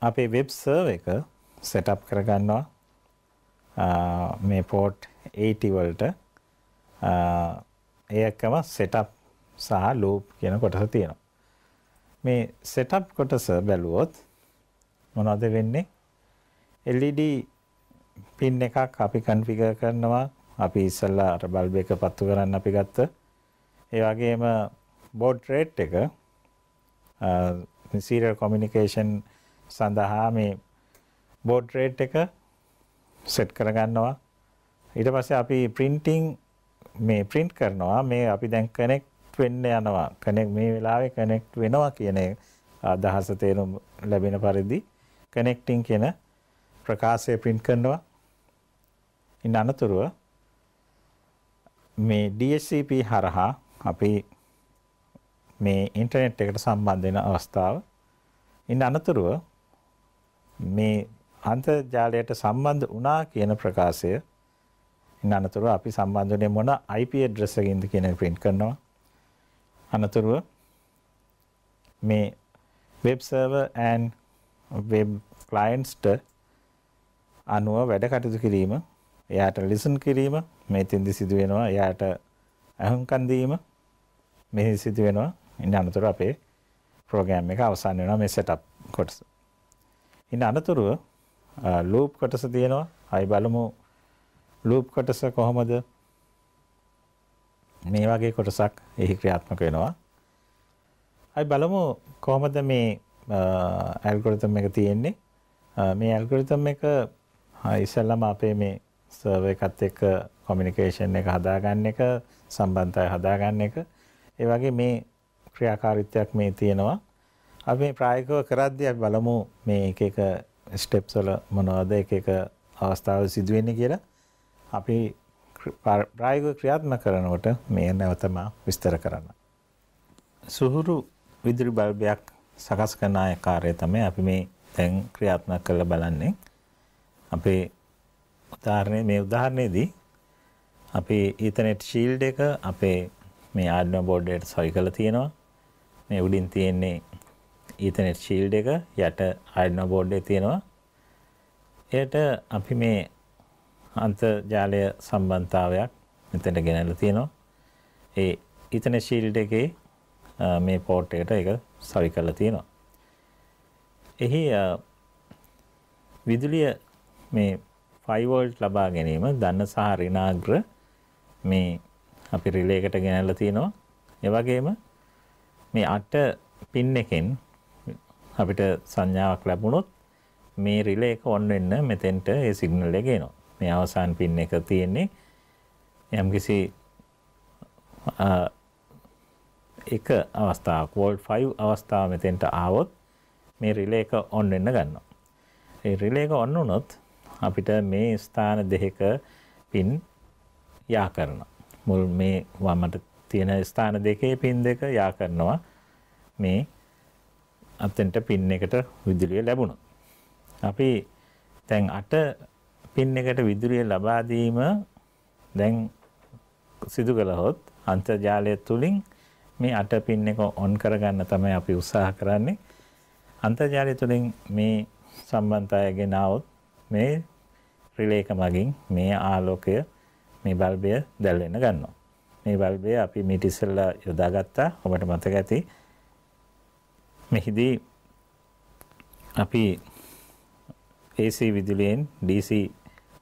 අපේ වෙබ් සර්වර් එක සෙටප් කරගන්නවා. මේ පෝට් 80 වලට ඒ එක්කම සෙටප් සහ ලූප් කියන කොටස තියෙනවා. මේ සෙටප් කොටස බැලුවොත් මොනවද වෙන්නේ LED පින් එකක් අපි කන්ෆිගර් කරනවා අපි ඉස්සල්ලා අර බල්බ් එක පත්තු කරන්න අපි ගත්ත ඒ වගේම බෝඩ් රේට් එක සීරියල් කොමියුනිකේෂන් සඳහා මේ බෝඩ් රේට් එක සෙට් කරගන්නවා ඊට පස්සේ අපි printing මේ print කරනවා මේ අපි දැන් connect වෙන්න යනවා connect මේ වෙලාවේ connect වෙනවා කියන අදහස තේරුම් ලැබෙන පරිදි connecting කියන ප්‍රකාශය print කරනවා. ඉන් අනතුරුව මේ DHCP හරහා අපි මේ ඉන්ටර්නෙට් එකට සම්බන්ධ වෙන අවස්ථාව. ඉන් අනතුරුව මේ අන්තර්ජාලයට සම්බන්ධ වුණා කියන ප්‍රකාශය ඉන් අනතුරුව අපි සම්බන්ධ වෙන්නේ මොන IP address එකකින්ද කියන එක print කරනවා. අනතුරුව මේ web server and වෙබ් ක්ලයින්ස්ට අනුව වැඩ කටයුතු කිරීම එයාට ලිසන් කිරීම මේ තින්දි සිදුවෙනවා එයාට ඇහුම්කන්දීම මෙහි සිදුවෙනවා ඉන්න අනතුර අපේ ප්‍රෝගෑම් එක අවසන් වෙනවා මේ සෙටප් කොටස ඉන්න අනතුරුව ලූප් කොටස තියෙනවා අයි බලමු ලූප් කොටස කොහොමද මේ වගේ කොටසක් එහි ක්‍රියාත්මක වෙනවා අයි බලමු කොහොමද මේ ඇල්ගොරිතම් එක තියෙන්නේ මේ ඇල්ගොරිතම් එක ඉස්සල්ලම අපේ මේ සර්ව එකත් එක්ක කොමිනිකේෂන් එක හදාගන්න එක සම්බන්ධය හදාගන්න එක ඒ වගේ මේ ක්‍රියාකාරීත්වයක් මේ තියෙනවා අපි මේ ප්‍රායෝගිකව කරද්දී අපි බලමු මේ එක එක ස්ටෙප්ස් වල මොනවද එක එක අවස්ථාවල සිදුවෙන්නේ කියලා අපි ප්‍රායෝගිකව ක්‍රියාත්මක කරනකොට මේ නැවතම විස්තර කරන්න. සුහුරු විදුලි බල්බයක් සකස් කරන ආකාරය තමයි අපි මේ දැන් ක්‍රියාත්මක කරලා බලන්නේ. අපේ උදාහරණය මේ උදාහරණයේදී අපේ ඊතනෙට් ෂීල්ඩ් එක අපේ මේ Arduino board එකට සවි කරලා තියෙනවා. මේ උඩින් තියෙන්නේ ඊතනෙට් ෂීල්ඩ් එක යට Arduino board එකේ තියෙනවා. එයට අපි මේ අන්තර්ජාලය සම්බන්ධතාවයක් මෙතනට ගෙනල්ලා තියෙනවා. ඒ ඊතනෙට් ෂීල්ඩ් එකේ මේ පෝට් එකට ඒක සවි කරලා තියෙනවා. එහි විදුලිය මේ 5 වෝල්ට් ලබා ගැනීම ධන සහ ඍණාග්‍ර මේ අපි රිලේකට ගෙනල්ලා තිනවා. ඒ වගේම මේ 8 පින් එකෙන් අපිට සංඥාවක් ලැබුණොත් මේ රිලේ එක ඔන් වෙන්න මෙතෙන්ට ඒ සිග්නල් එක එනවා. මේ අවසාන පින් එක තියෙන්නේ යම්කිසි එක අවස්ථාවක් වෝල්ට් 5 අවස්ථාව මෙතෙන්ට ආවොත් මේ රිලේ එක ඔන් වෙන්න ගන්නවා. ඒ රිලේ එක ඔන් වුණොත් අපිට මේ ස්ථාන දෙකක පින් යා කරනවා. මුල් මේ වමට තියෙන ස්ථාන දෙකේ පින් දෙක යා කරනවා. මේ අතෙන්ට පින් එකට විදුලිය ලැබුණොත්. අපි දැන් අට පින් එකට විදුලිය ලබා දීම දැන් සිදු කළහොත් අන්තර්ජාලය තුලින් මේ අට පින් එක ඔන් කරගන්න තමයි අපි උත්සාහ කරන්නේ. අන්තර්ජාලය තුළින් මේ සම්බන්ධය ගෙනාවොත් මේ රිලේක මගින් මේ ආලෝකය මේ බල්බය දැල්වෙන ගන්නවා. මේ බල්බය අපි මීට ඉස්සෙල්ලා යොදාගත්තා. ඔබට මතක ඇති. මෙහිදී අපි AC විදුලියෙන් DC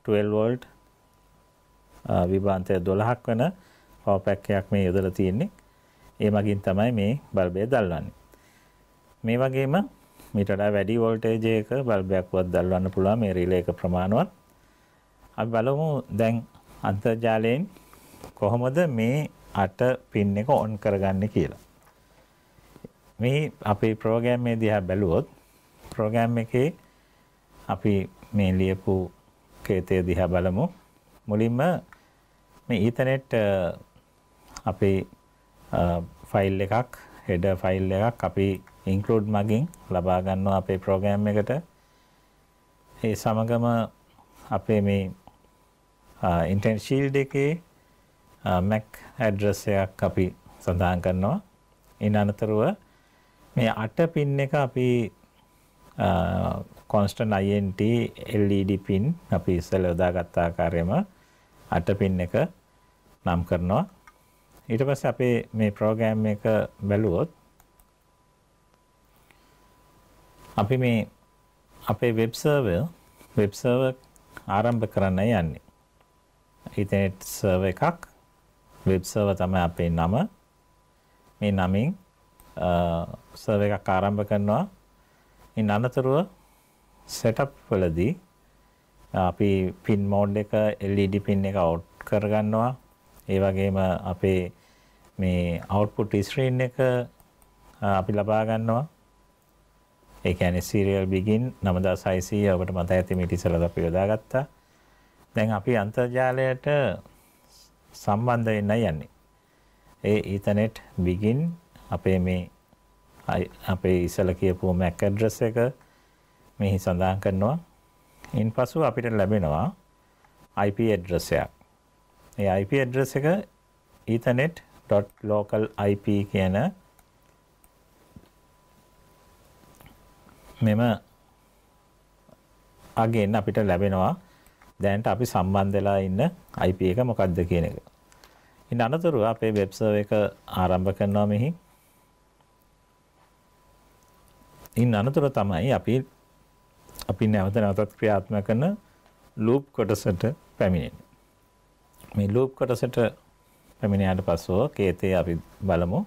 12 volt විභාන්තය 12ක් වෙන පවර් පැක් එකක් මේ යොදලා තියෙන්නේ. ඒ මගින් තමයි මේ බල්බය දල්වන්නේ. මේ වගේම මීට වඩා වැඩි වෝල්ටේජ් එකක බල්බයක්වත් දල්වන්න පුළුවන් මේ රිලේ එක ප්‍රමාණවත්. අපි බලමු දැන් අන්තර්ජාලයෙන් කොහොමද මේ අට පින් එක ඔන් කරගන්නේ කියලා. මේ අපේ ප්‍රෝග්‍රෑම් මේ දිහා බැලුවොත් ප්‍රෝග්‍රෑම් එකේ අපි මේ ලියපු කේතය දිහා බලමු. මුලින්ම මේ ඊතනෙට් අපේ ෆයිල් එකක් හෙඩ ෆයිල් එකක් අපි ඉන්කලුඩ් මගින් ලබා ගන්නවා අපේ ප්‍රෝග්‍රෑම් එකට. ඒ සමගම අපේ මේ ඉන්ටර්නෙට් ෂීල්ඩ් එකේ Mac address එකක් අපි සඳහන් කරනවා. ඉන් අනතුරුව මේ 8 pin එක අපි constant int led pin අපි ඉස්සෙල්ලා යොදාගත් ආකාරයෙන්ම 8 pin එක නම් කරනවා. ඊට පස්සේ අපේ මේ ප්‍රෝග්‍රෑම් එක බැලුවොත් අපි මේ අපේ වෙබ් සර්වර් වෙබ් සර්වර් ආරම්භ කරන්න යන්නේ. ඊතනෙට් සර්වර් එකක් වෙබ් සර්වර් තමයි අපේ නම. මේ නමින් සර්වර් එකක් ආරම්භ කරනවා. ඉන් අනතුරුව setup වලදී අපි pin mode එක LED pin එක out කරගන්නවා. ඒ වගේම අපේ මේ output screen එක අපි ලබා ගන්නවා. ඒ කියන්නේ serial begin 9600 ඔබට මතක ඇති මේ ඉතිසලද අපි යොදාගත්තා. දැන් අපි අන්තර්ජාලයට සම්බන්ධ වෙන්නයි යන්නේ. ඒ ethernet begin අපේ මේ අපේ ඉසල කියපු MAC address එක මෙහි සඳහන් කරනවා. ඉන්පසු අපිට ලැබෙනවා IP address එකක්. ඒ IP address එක ethernet .localip කියන මෙම අගෙන් අපිට ලැබෙනවා දැනට අපි සම්බන්ධ වෙලා ඉන්න IP එක මොකක්ද කියන එක. ඉන් අනතුරුව අපේ වෙබ් සර්වර් එක ආරම්භ කරනවා මෙහි. ඉන් අනතුරුව තමයි අපි අපි නැවත නැවතත් ක්‍රියාත්මක කරන loop කොටසට පැමිණෙන්නේ. මේ loop කොටසට පැමිණියාට පස්සෝ කේතේ අපි බලමු.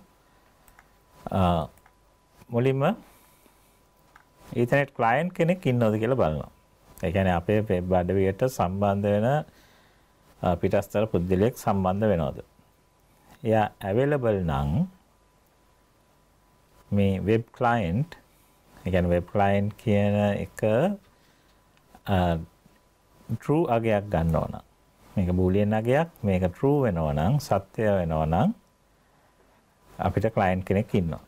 මුලින්ම ඊතනෙට් ක්ලයන්ට් කෙනෙක් ඉන්නවද කියලා බලනවා. ඒ කියන්නේ අපේ වෙබ් අඩවියට සම්බන්ධ වෙන පිටස්තර පුද්ගලයෙක් සම්බන්ධ වෙනවද? එයා available නම් මේ වෙබ් ක්ලයන්ට් ඒ කියන්නේ වෙබ් ක්ලයන්ට් කියන එක true අගයක් ගන්න ඕන. මේක බූලියන් අගයක් මේක true වෙනවා නම් සත්‍ය වෙනවා නම් අපිට ක්ලයන්ට් කෙනෙක් ඉන්නවා.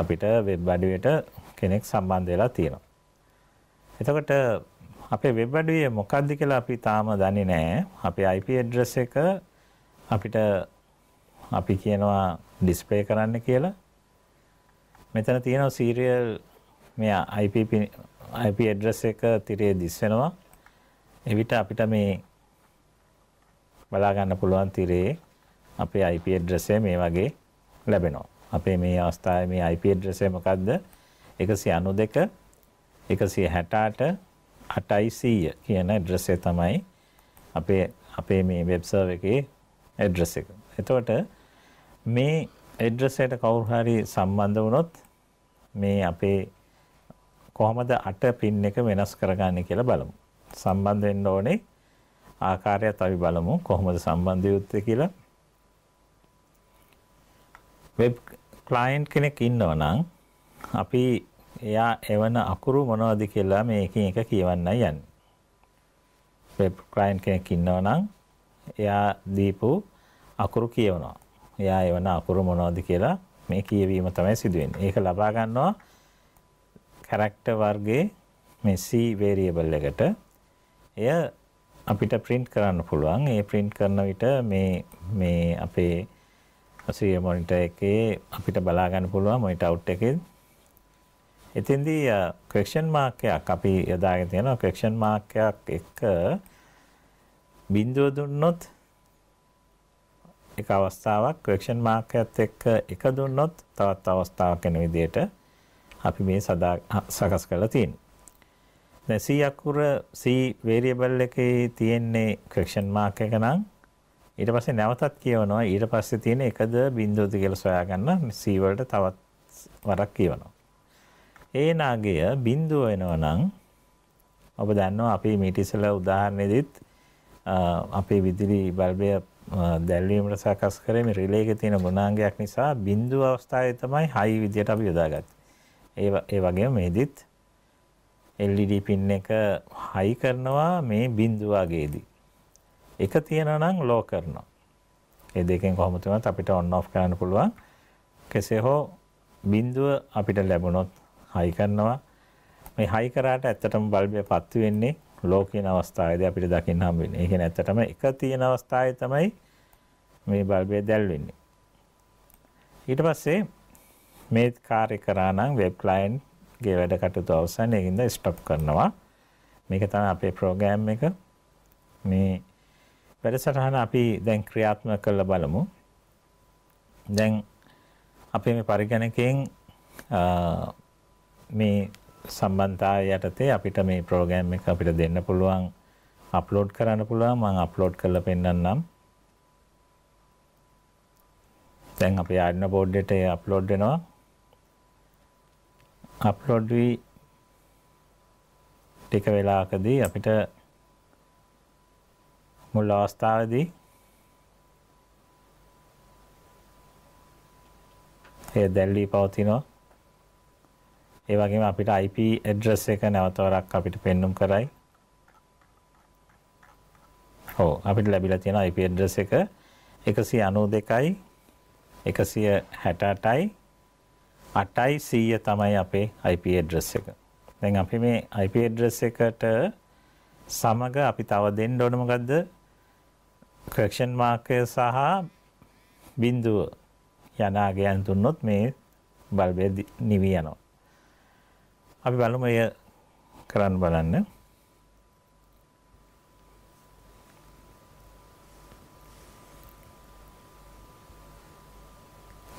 අපිට වෙබ් අඩුවට කෙනෙක් සම්බන්ධ වෙලා තියෙනවා. එතකොට අපේ වෙබ් අඩුවේ මොකක්ද කියලා අපි තාම දන්නේ නැහැ. අපේ IP address එක අපිට අපි කියනවා ඩිස්ප්ලේ කරන්න කියලා. මෙතන තියෙනවා සීරියල් මේ IP IP address එක තිරේ දිස් වෙනවා. එවිට අපිට මේ බලා ගන්න පුළුවන් තිරේ අපේ IP address මේ වගේ ලැබෙනවා. අපේ මේ අවස්ථාවේ මේ IP address එක මොකද්ද? 192 168 800 කියන address එක තමයි අපේ අපේ මේ වෙබ් සර්වර් එකේ address එක. එතකොට මේ address එකට කවුරු හරි සම්බන්ධ වුණොත් මේ අපේ කොහොමද 8 පින් එක වෙනස් කරගන්නේ කියලා බලමු. සම්බන්ධ වෙන්න ඕනේ ආකාරයත් අපි බලමු කොහොමද සම්බන්ධ යුත්තේ කියලා. වෙබ් ක්ලයන්ට් කෙනෙක් ඉන්නවා නම් අපි එයා එවන අකුරු මොනවද කියලා මේකෙන් එක කියවන්නයි යන්නේ. වෙබ් ක්ලයන්ට් කෙනෙක් ඉන්නවා නම් එයා දීපු අකුරු කියවනවා. එයා එවන අකුරු මොනවද කියලා මේ කියවීම තමයි සිදුවෙන්නේ. ඒක ලබා ගන්නවා කැරක්ටර් වර්ගයේ මේ C variable එකට. එය අපිට print කරන්න පුළුවන්. ඒ print කරන විට මේ මේ අපේ සිය මොනිටර් එකේ අපිට බලා ගන්න පුළුවන් මොනිටර් අවුට් එකේ. එතෙන්දී question mark එකක් අපි යදාගෙන තියෙනවා. question mark එකක් එක බිඳුව දුන්නොත් එක අවස්ථාවක් question mark එකත් එක්ක එක දුන්නොත් තවත් අවස්ථාවක් වෙන විදිහට අපි මේ සදා සකස් කරලා තියෙනවා. දැන් C අකුර C variable එකේ තියෙන්නේ question mark එක නම් ඊට පස්සේ නැවතත් කියවනවා ඊට පස්සේ තියෙන එකද බිංදුවද කියලා සොයාගන්න C වලට තවත් වරක් කියවනවා. ඒ නාගය බිංදුව වෙනවා නම් ඔබ දන්නවා අපි මීට ඉස්සෙල්ලා උදාහරණෙදිත් අපේ විදුලි බල්බය දැල්වීමට සකස් කරේ මේ රිලේ එකේ තියෙන ගුණාංගයක් නිසා බිංදුව අවස්ථාවේ තමයි හයි විදියට අපි යොදාගත්තේ. ඒ ඒ වගේම මේදිත් LED පින් එක හයි කරනවා මේ බිඳුවාගේදී. එක තියෙනවා නම් ලෝ කරනවා. ඒ දෙකෙන් කොහොමද වුණත් අපිට on off කරන්න පුළුවන්. කෙසේ හෝ බිඳුව අපිට ලැබුණොත් හයි කරනවා. මේ හයි කරාට ඇත්තටම බල්බය පත්තු වෙන්නේ ලෝ කියන අවස්ථාවේදී අපිට දකින්න හම්බ වෙන්නේ. ඒ කියන්නේ ඇත්තටම එක තියෙන අවස්ථාවේ තමයි මේ බල්බය දැල්වෙන්නේ. ඊට පස්සේ මේ කාර්ය කරා නම් වෙබ් ක්ලයන්ට් ගේ වැඩ කටයුතු අවසන් ඒකින්ද ස්ටොප් කරනවා මේක තමයි අපේ ප්‍රෝග්‍රෑම් එක මේ වැඩසටහන අපි දැන් ක්‍රියාත්මක කරලා බලමු දැන් අපේ මේ පරිගණකයෙන් මේ සම්බන්ධතාවය යටතේ අපිට මේ ප්‍රෝග්‍රෑම් එක අපිට දෙන්න පුළුවන් අප්ලෝඩ් කරන්න පුළුවන් මම අප්ලෝඩ් කරලා පෙන්නන්නම් දැන් අපේ ආඩ්න බෝඩ් එකට අප්ලෝඩ් වෙනවා අප්ලෝඩ් වී ටික වෙලාකදී අපිට මුල් අවස්ථාවදී ඒ දැල්ලී පවතිනවා ඒ වගේම අපිට IP address එක නැවතවරක් අපිට පෙන්눔 කරයි. ඔව් අපිට ලැබිලා තියෙන IP address එක 192යි 168යි අටයි සීය තමයි අපේ IP address එක. දැන් අපි මේ IP address එකට සමග අපි තව දෙන්න ඕන මොකද්ද? correction mark සහ බිඳුව යන අගයන් දුන්නොත් මේ බල්බය නිවි යනවා. අපි බලමු එය කරන්න බලන්න.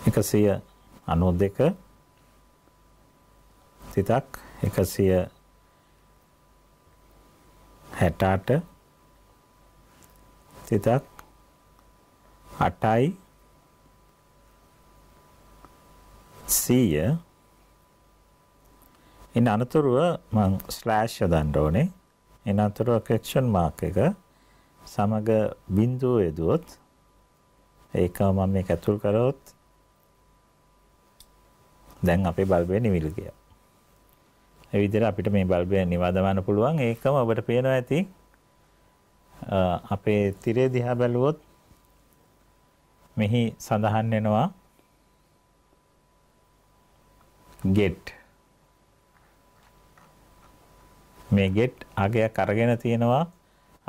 එකසිය අනු දෙක තිතක් එකසිය හැටාට තිතක් අටයි සීය එන්න අනතුරුව මං ස්ලෑශ්ය දන්න ඕනේ එන අතුරුව ක්‍රක්ෂන් මාක එක සමඟ බින්දුව යදුවොත් ඒක මම මේ ඇතුල් කරොත් දැන් අපේ බල්බය නිවිල් ගියා ඒ විදිහට අපිට මේ බල්බය නිවාදවන්න පුළුවන් ඒකම ඔබට පේනවා ඇති අපේ තිරේ දිහා බැලුවොත් මෙහි සඳහන් වෙනවා get මේ get අගයක් අරගෙන තියෙනවා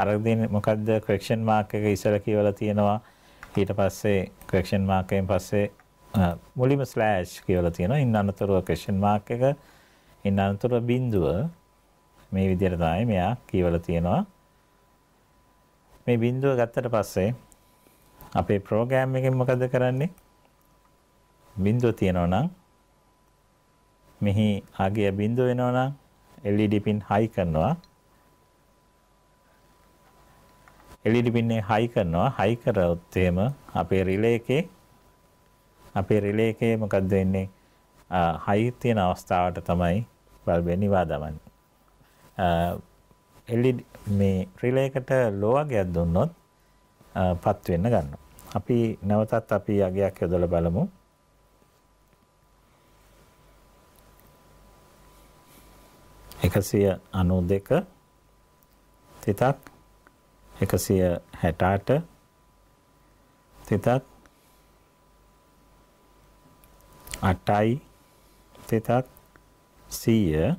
අරගෙන මොකද්ද question mark එක ඉස්සර කියවලා තියෙනවා ඊට පස්සේ question mark එකෙන් පස්සේ මුලින්ම slash කියවලා තියෙනවා ඉන් අනතුරුව question mark එක ඉන් අනතුර බින්දුව මේ විදිහට තමයි මෙයා කියවලා තියෙනවා. මේ බින්දුව ගත්තට පස්සේ අපේ ප්‍රෝග්‍රෑම් එකෙන් මොකද කරන්නේ? බින්දුව තියෙනවා නම් මෙහි අගය බින්දුව වෙනවා නම් LED pin high කරනවා. LED pin එක high කරනවා. high කරොත් එහෙම අපේ රිලේ එකේ අපේ රිලේ එකේ මොකද වෙන්නේ? හයි තියෙන අවස්ථාවට තමයි බල්බය නිවා දමන්නේ. එල්ලි මේ රිලේකට ලෝවගයක් දුන්නොත් පත් වෙන්න ගන්නවා. අපි නැවතත් අපි අගයක් යොදලා බලමු. එකසිය අනු දෙක තිතක් එකසිය හැටාට තිතක් අටයි තිතක් 100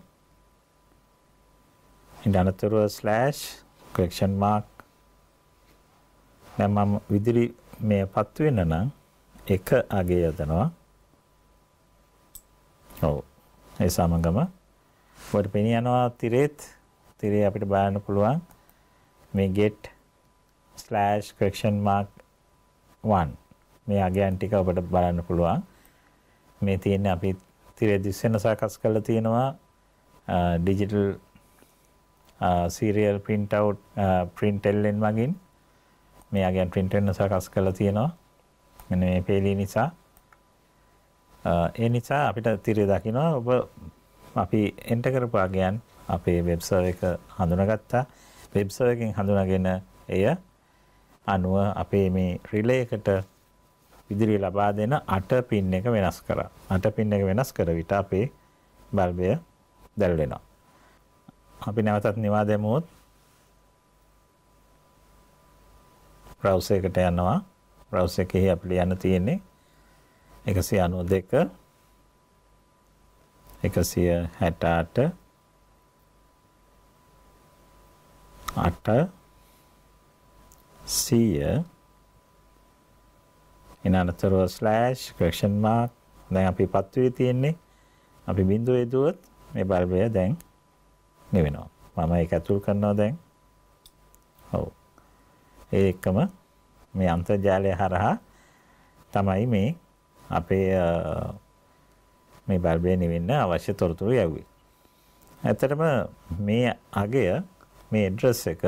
ඊට අනතුරුව ස්ලෑෂ් ක්වෙක්ෂන් මාක් දැන් මම විදුලි මේපත් වෙන නම් එක අගේ යදනවා ඔව් ඒ සමගම ඔබට පෙනී යනවා තිරේත් තිරේ අපිට බලන්න පුළුවන් මේ get slash correction mark 1 මේ අගයන් ටික ඔබට බලන්න පුළුවන් මේ තියෙන්නේ අපිත් තිරේ දිස්සෙන සකස් කරලා තියෙනවා digital serial print out print ellen මගින් මෙයාගෙන් print වෙන සකස් කරලා තියෙනවා මෙන්න මේ පේලිය නිසා ඒ නිසා අපිට තිරේ දකින්න ඔබ අපි එන්ටර් කරපාගයන් අපේ වෙබ් සර්වර් එක හඳුනාගත්තා වෙබ් සර්වර් එකෙන් හඳුනාගෙන එය අනුව අපේ මේ රිලේ එකට විදුලිය ලබා දෙන අට පින් එක වෙනස් කරා. අට පින් එක වෙනස් කර විට අපේ බල්බය දැල්වෙනවා. අපි නැවතත් නිවා දැමුවොත් බ්‍රවුසර් එකට යනවා. බ්‍රවුසර් එකේ අපිට යන්න තියෙන්නේ 192 එකසිය හැටාට අට සීය එන අනතුරුව ස්ලෑෂ් ක්‍රක්ෂන් මාක් දැන් අපි පත්වී තියෙන්නේ අපි බිඳුව යදුවොත් මේ බල්බය දැන් නිවෙනවා. මම ඒක ඇතුල් කරනවා දැන්. ඔව්. ඒ එක්කම මේ අන්තර්ජාලය හරහා තමයි මේ අපේ මේ බල්බය නිවෙන්න අවශ්‍ය තොරතුරු යැව්වේ. ඇත්තටම මේ අගය මේ ඇඩ්‍රස් එක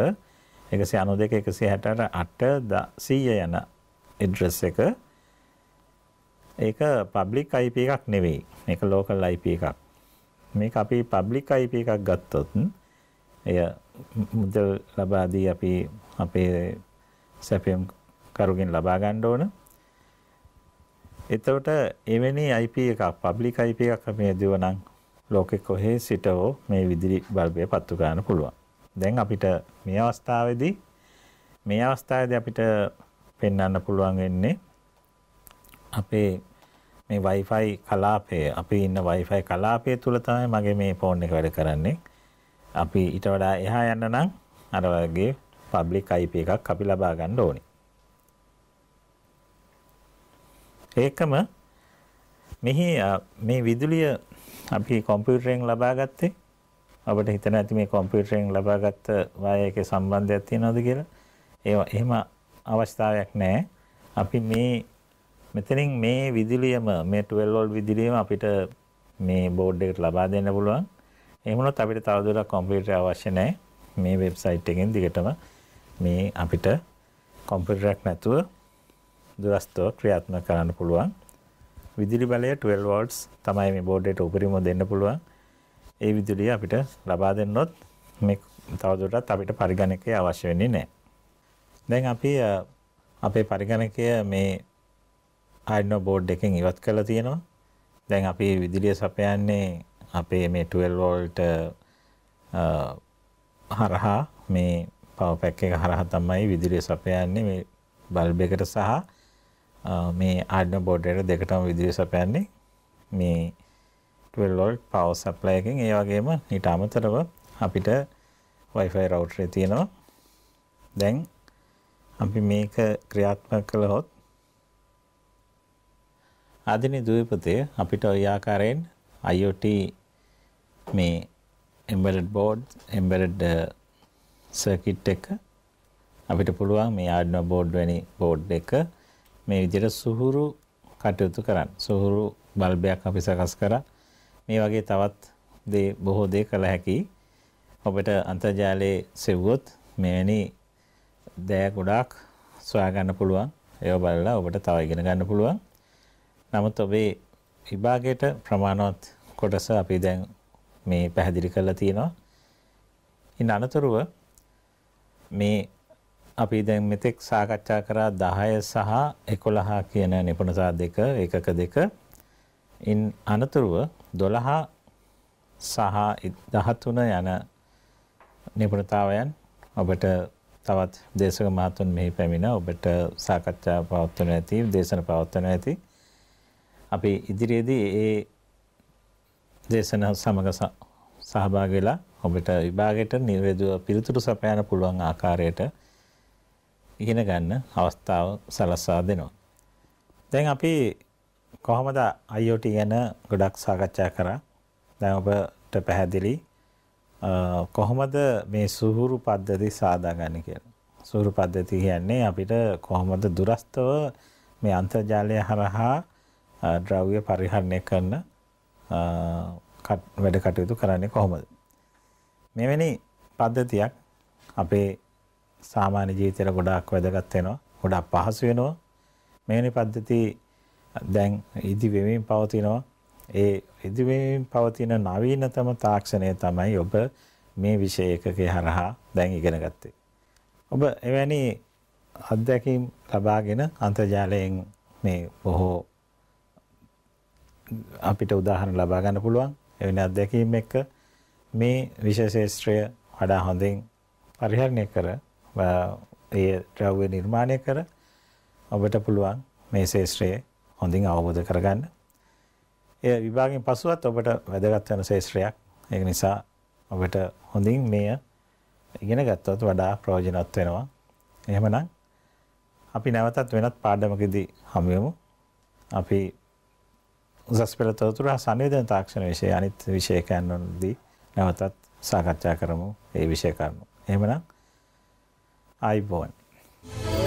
192 168 100 යන ඇඩ්‍රස් එක ඒක පබ්ලික් IP එකක් නෙවෙයි. මේක ලෝකල් IP එකක්. මේක අපි පබ්ලික් IP එකක් ගත්තොත් එය මුදල් ලබා දී අපි අපේ සැපයම් කරුගෙන් ලබා ගන්න ඕන. එතකොට එවැනි IP එකක් පබ්ලික් IP එකක් අපි හදුවා නම් ලෝකෙ කොහේ සිටවෝ මේ විදුලි බල්බය පත්තු ගන්න පුළුවන්. දැන් අපිට මේ අවස්ථාවේදී මේ අවස්ථාවේදී අපිට පෙන්වන්න පුළුවන් වෙන්නේ අපේ මේ Wi-Fi කලාපය අපි ඉන්න Wi-Fi කලාපය තුල තමයි මගේ මේ ෆෝන් එක වැඩ කරන්නේ. අපි ඊට වඩා එහා යන්න නම් අර වගේ public IP එකක් අපි ලබා ගන්න ඕනේ. ඒකම මෙහි මේ විදුලිය අපි කොම්පියුටරෙන් ලබා ගත්තේ අපිට හිතන ඇති මේ කොම්පියුටරෙන් ලබාගත් වාය එකේ සම්බන්ධයක් තියනවද කියලා. ඒ එහෙම අවස්ථාවක් නැහැ. අපි මේ මෙතනින් මේ විදුලියම මේ 12 වෝල්ට් විදුලියම අපිට මේ බෝඩ් එකට ලබා දෙන්න පුළුවන්. එහෙම වුණොත් අපිට තවදුරටත් කම්පියුටර් අවශ්‍ය නැහැ. මේ වෙබ්සයිට් එකෙන් දිගටම මේ අපිට කම්පියුටරයක් නැතුව දුරස්තව ක්‍රියාත්මක කරන්න පුළුවන්. විදුලි බලය 12 වෝල්ට්ස් තමයි මේ බෝඩ් එකට උපරිම දෙන්න පුළුවන්. ඒ විදුලිය අපිට ලබා දෙන්නොත් මේ තවදුරටත් අපිට පරිගණකය අවශ්‍ය වෙන්නේ නැහැ. දැන් අපි අපේ පරිගණකය මේ ආඩ්නෝ බෝඩ් එකෙන් ඉවත් කළ තියෙනවා දැන් අපි විදිලිය සපයන්නේ අපේ මේ 12වෝල්ට හරහා මේ පවපැක් එක හරහ තමයි විදිලිය සපයන්නේ මේ බල්බ එකට සහ මේ ආඩ්නෝ බෝඩ්ඩයට දෙකටම විදිලිය සපයන්නේ මේ 12වෝල්ට් පව සප්ලයි එකෙන් ඒ වගේම ඊට අමතරව අපිට Wi-Fi රවුටරේ තියෙනවා දැන් අපි මේක ක්‍රියාත්මක කළහොත් ආදිනේ දුවපතේ අපිට ওই ආකාරයෙන් IoT මේ embedded board embedded uh, circuit එක අපිට පුළුවන් මේ Arduino board වැනි board එක මේ විදිහට සුහුරු කටයුතු කරන්න. සුහුරු බල්බයක් අපි සකස් කරා. මේ වගේ තවත් දේ බොහෝ දේ කළ හැකි. ඔබට අන්තර්ජාලයේ සෙව්වොත් මෙවැනි දෑ ගොඩාක් සොයා ගන්න පුළුවන්. ඒව බලලා ඔබට තව ඉගෙන ගන්න පුළුවන්. නමුත් ඔබේ විභාගයට ප්‍රමාණවත් කොටස අපි දැන් මේ පැහැදිලි කරලා තියෙනවා. ඉන් අනතුරුව මේ අපි දැන් මෙතෙක් සාකච්ඡා කරා 10 සහ 11 කියන නිපුණතා දෙක එකක දෙක. ඉන් අනතුරුව 12 සහ 13 යන නිපුණතාවයන් ඔබට තවත් දේශක මහතුන් මෙහි පැමිණ ඔබට සාකච්ඡා පවත්වන ඇති දේශන පවත්වන ඇති අපි ඉදිරියේදී ඒ දේශනාව සමග සහභාගී වෙලා ඔබට විභාගයට නිවැරදිව පිළිතුරු සපයන්න පුළුවන් ආකාරයට ඉගෙන ගන්න අවස්ථාව සලස්වා දෙනවා. දැන් අපි කොහොමද IoT ගැන ගොඩක් සාකච්ඡා කරා. දැන් ඔබට පැහැදිලි කොහොමද මේ සුහුරු පද්ධති සාදාගන්නේ කියලා. සුහුරු පද්ධති කියන්නේ අපිට කොහොමද දුරස්තව මේ අන්තර්ජාලය හරහා ද්‍රව්‍ය පරිහරණය කරන වැඩ කටයුතු කරන්නේ කොහොමද. මෙවැනි පද්ධතියක් අපේ සාමාන්‍ය ජීවිතයට ගොඩාක් වැදගත් වෙනවා ගොඩක් පහසු වෙනවා මෙවැනි පද්ධති දැන් ඉදි වෙමින් පවතිනවා ඒ ඉදි වෙමින් පවතින නවීනතම තාක්ෂණය තමයි ඔබ මේ විෂය එකකේ හරහා දැන් ඉගෙන ගත්තේ ඔබ එවැනි අත්දැකීම් ලබාගෙන අන්තර්ජාලයෙන් මේ බොහෝ අපිට උදාහරණ ලබා ගන්න පුළුවන් එවැනි අත්දැකීම් එක්ක මේ විශේෂේත්‍රය වඩා හොඳින් පරිහරණය කර ඒ ද්‍රව්‍ය නිර්මාණය කර ඔබට පුළුවන් මේ ශේත්‍රයේ හොඳින් අවබෝධ කරගන්න. ඒ විභාගයෙන් පසුවත් ඔබට වැදගත් වෙන ශේත්‍රයක්. ඒක නිසා ඔබට හොඳින් මෙය ඉගෙන ගත්තොත් වඩා ප්‍රයෝජනවත් වෙනවා. එහෙමනම් අපි නැවතත් වෙනත් පාඩමකදී හමු අපි උසස් පෙළ තොරතුරු හා සංවේදන තාක්ෂණ විෂය අනිත් විෂයකයන් වලදී නැවතත් සාකච්ඡා කරමු ඒ විෂය කරුණු. එහෙමනම් ආයිබෝන්. Thank you.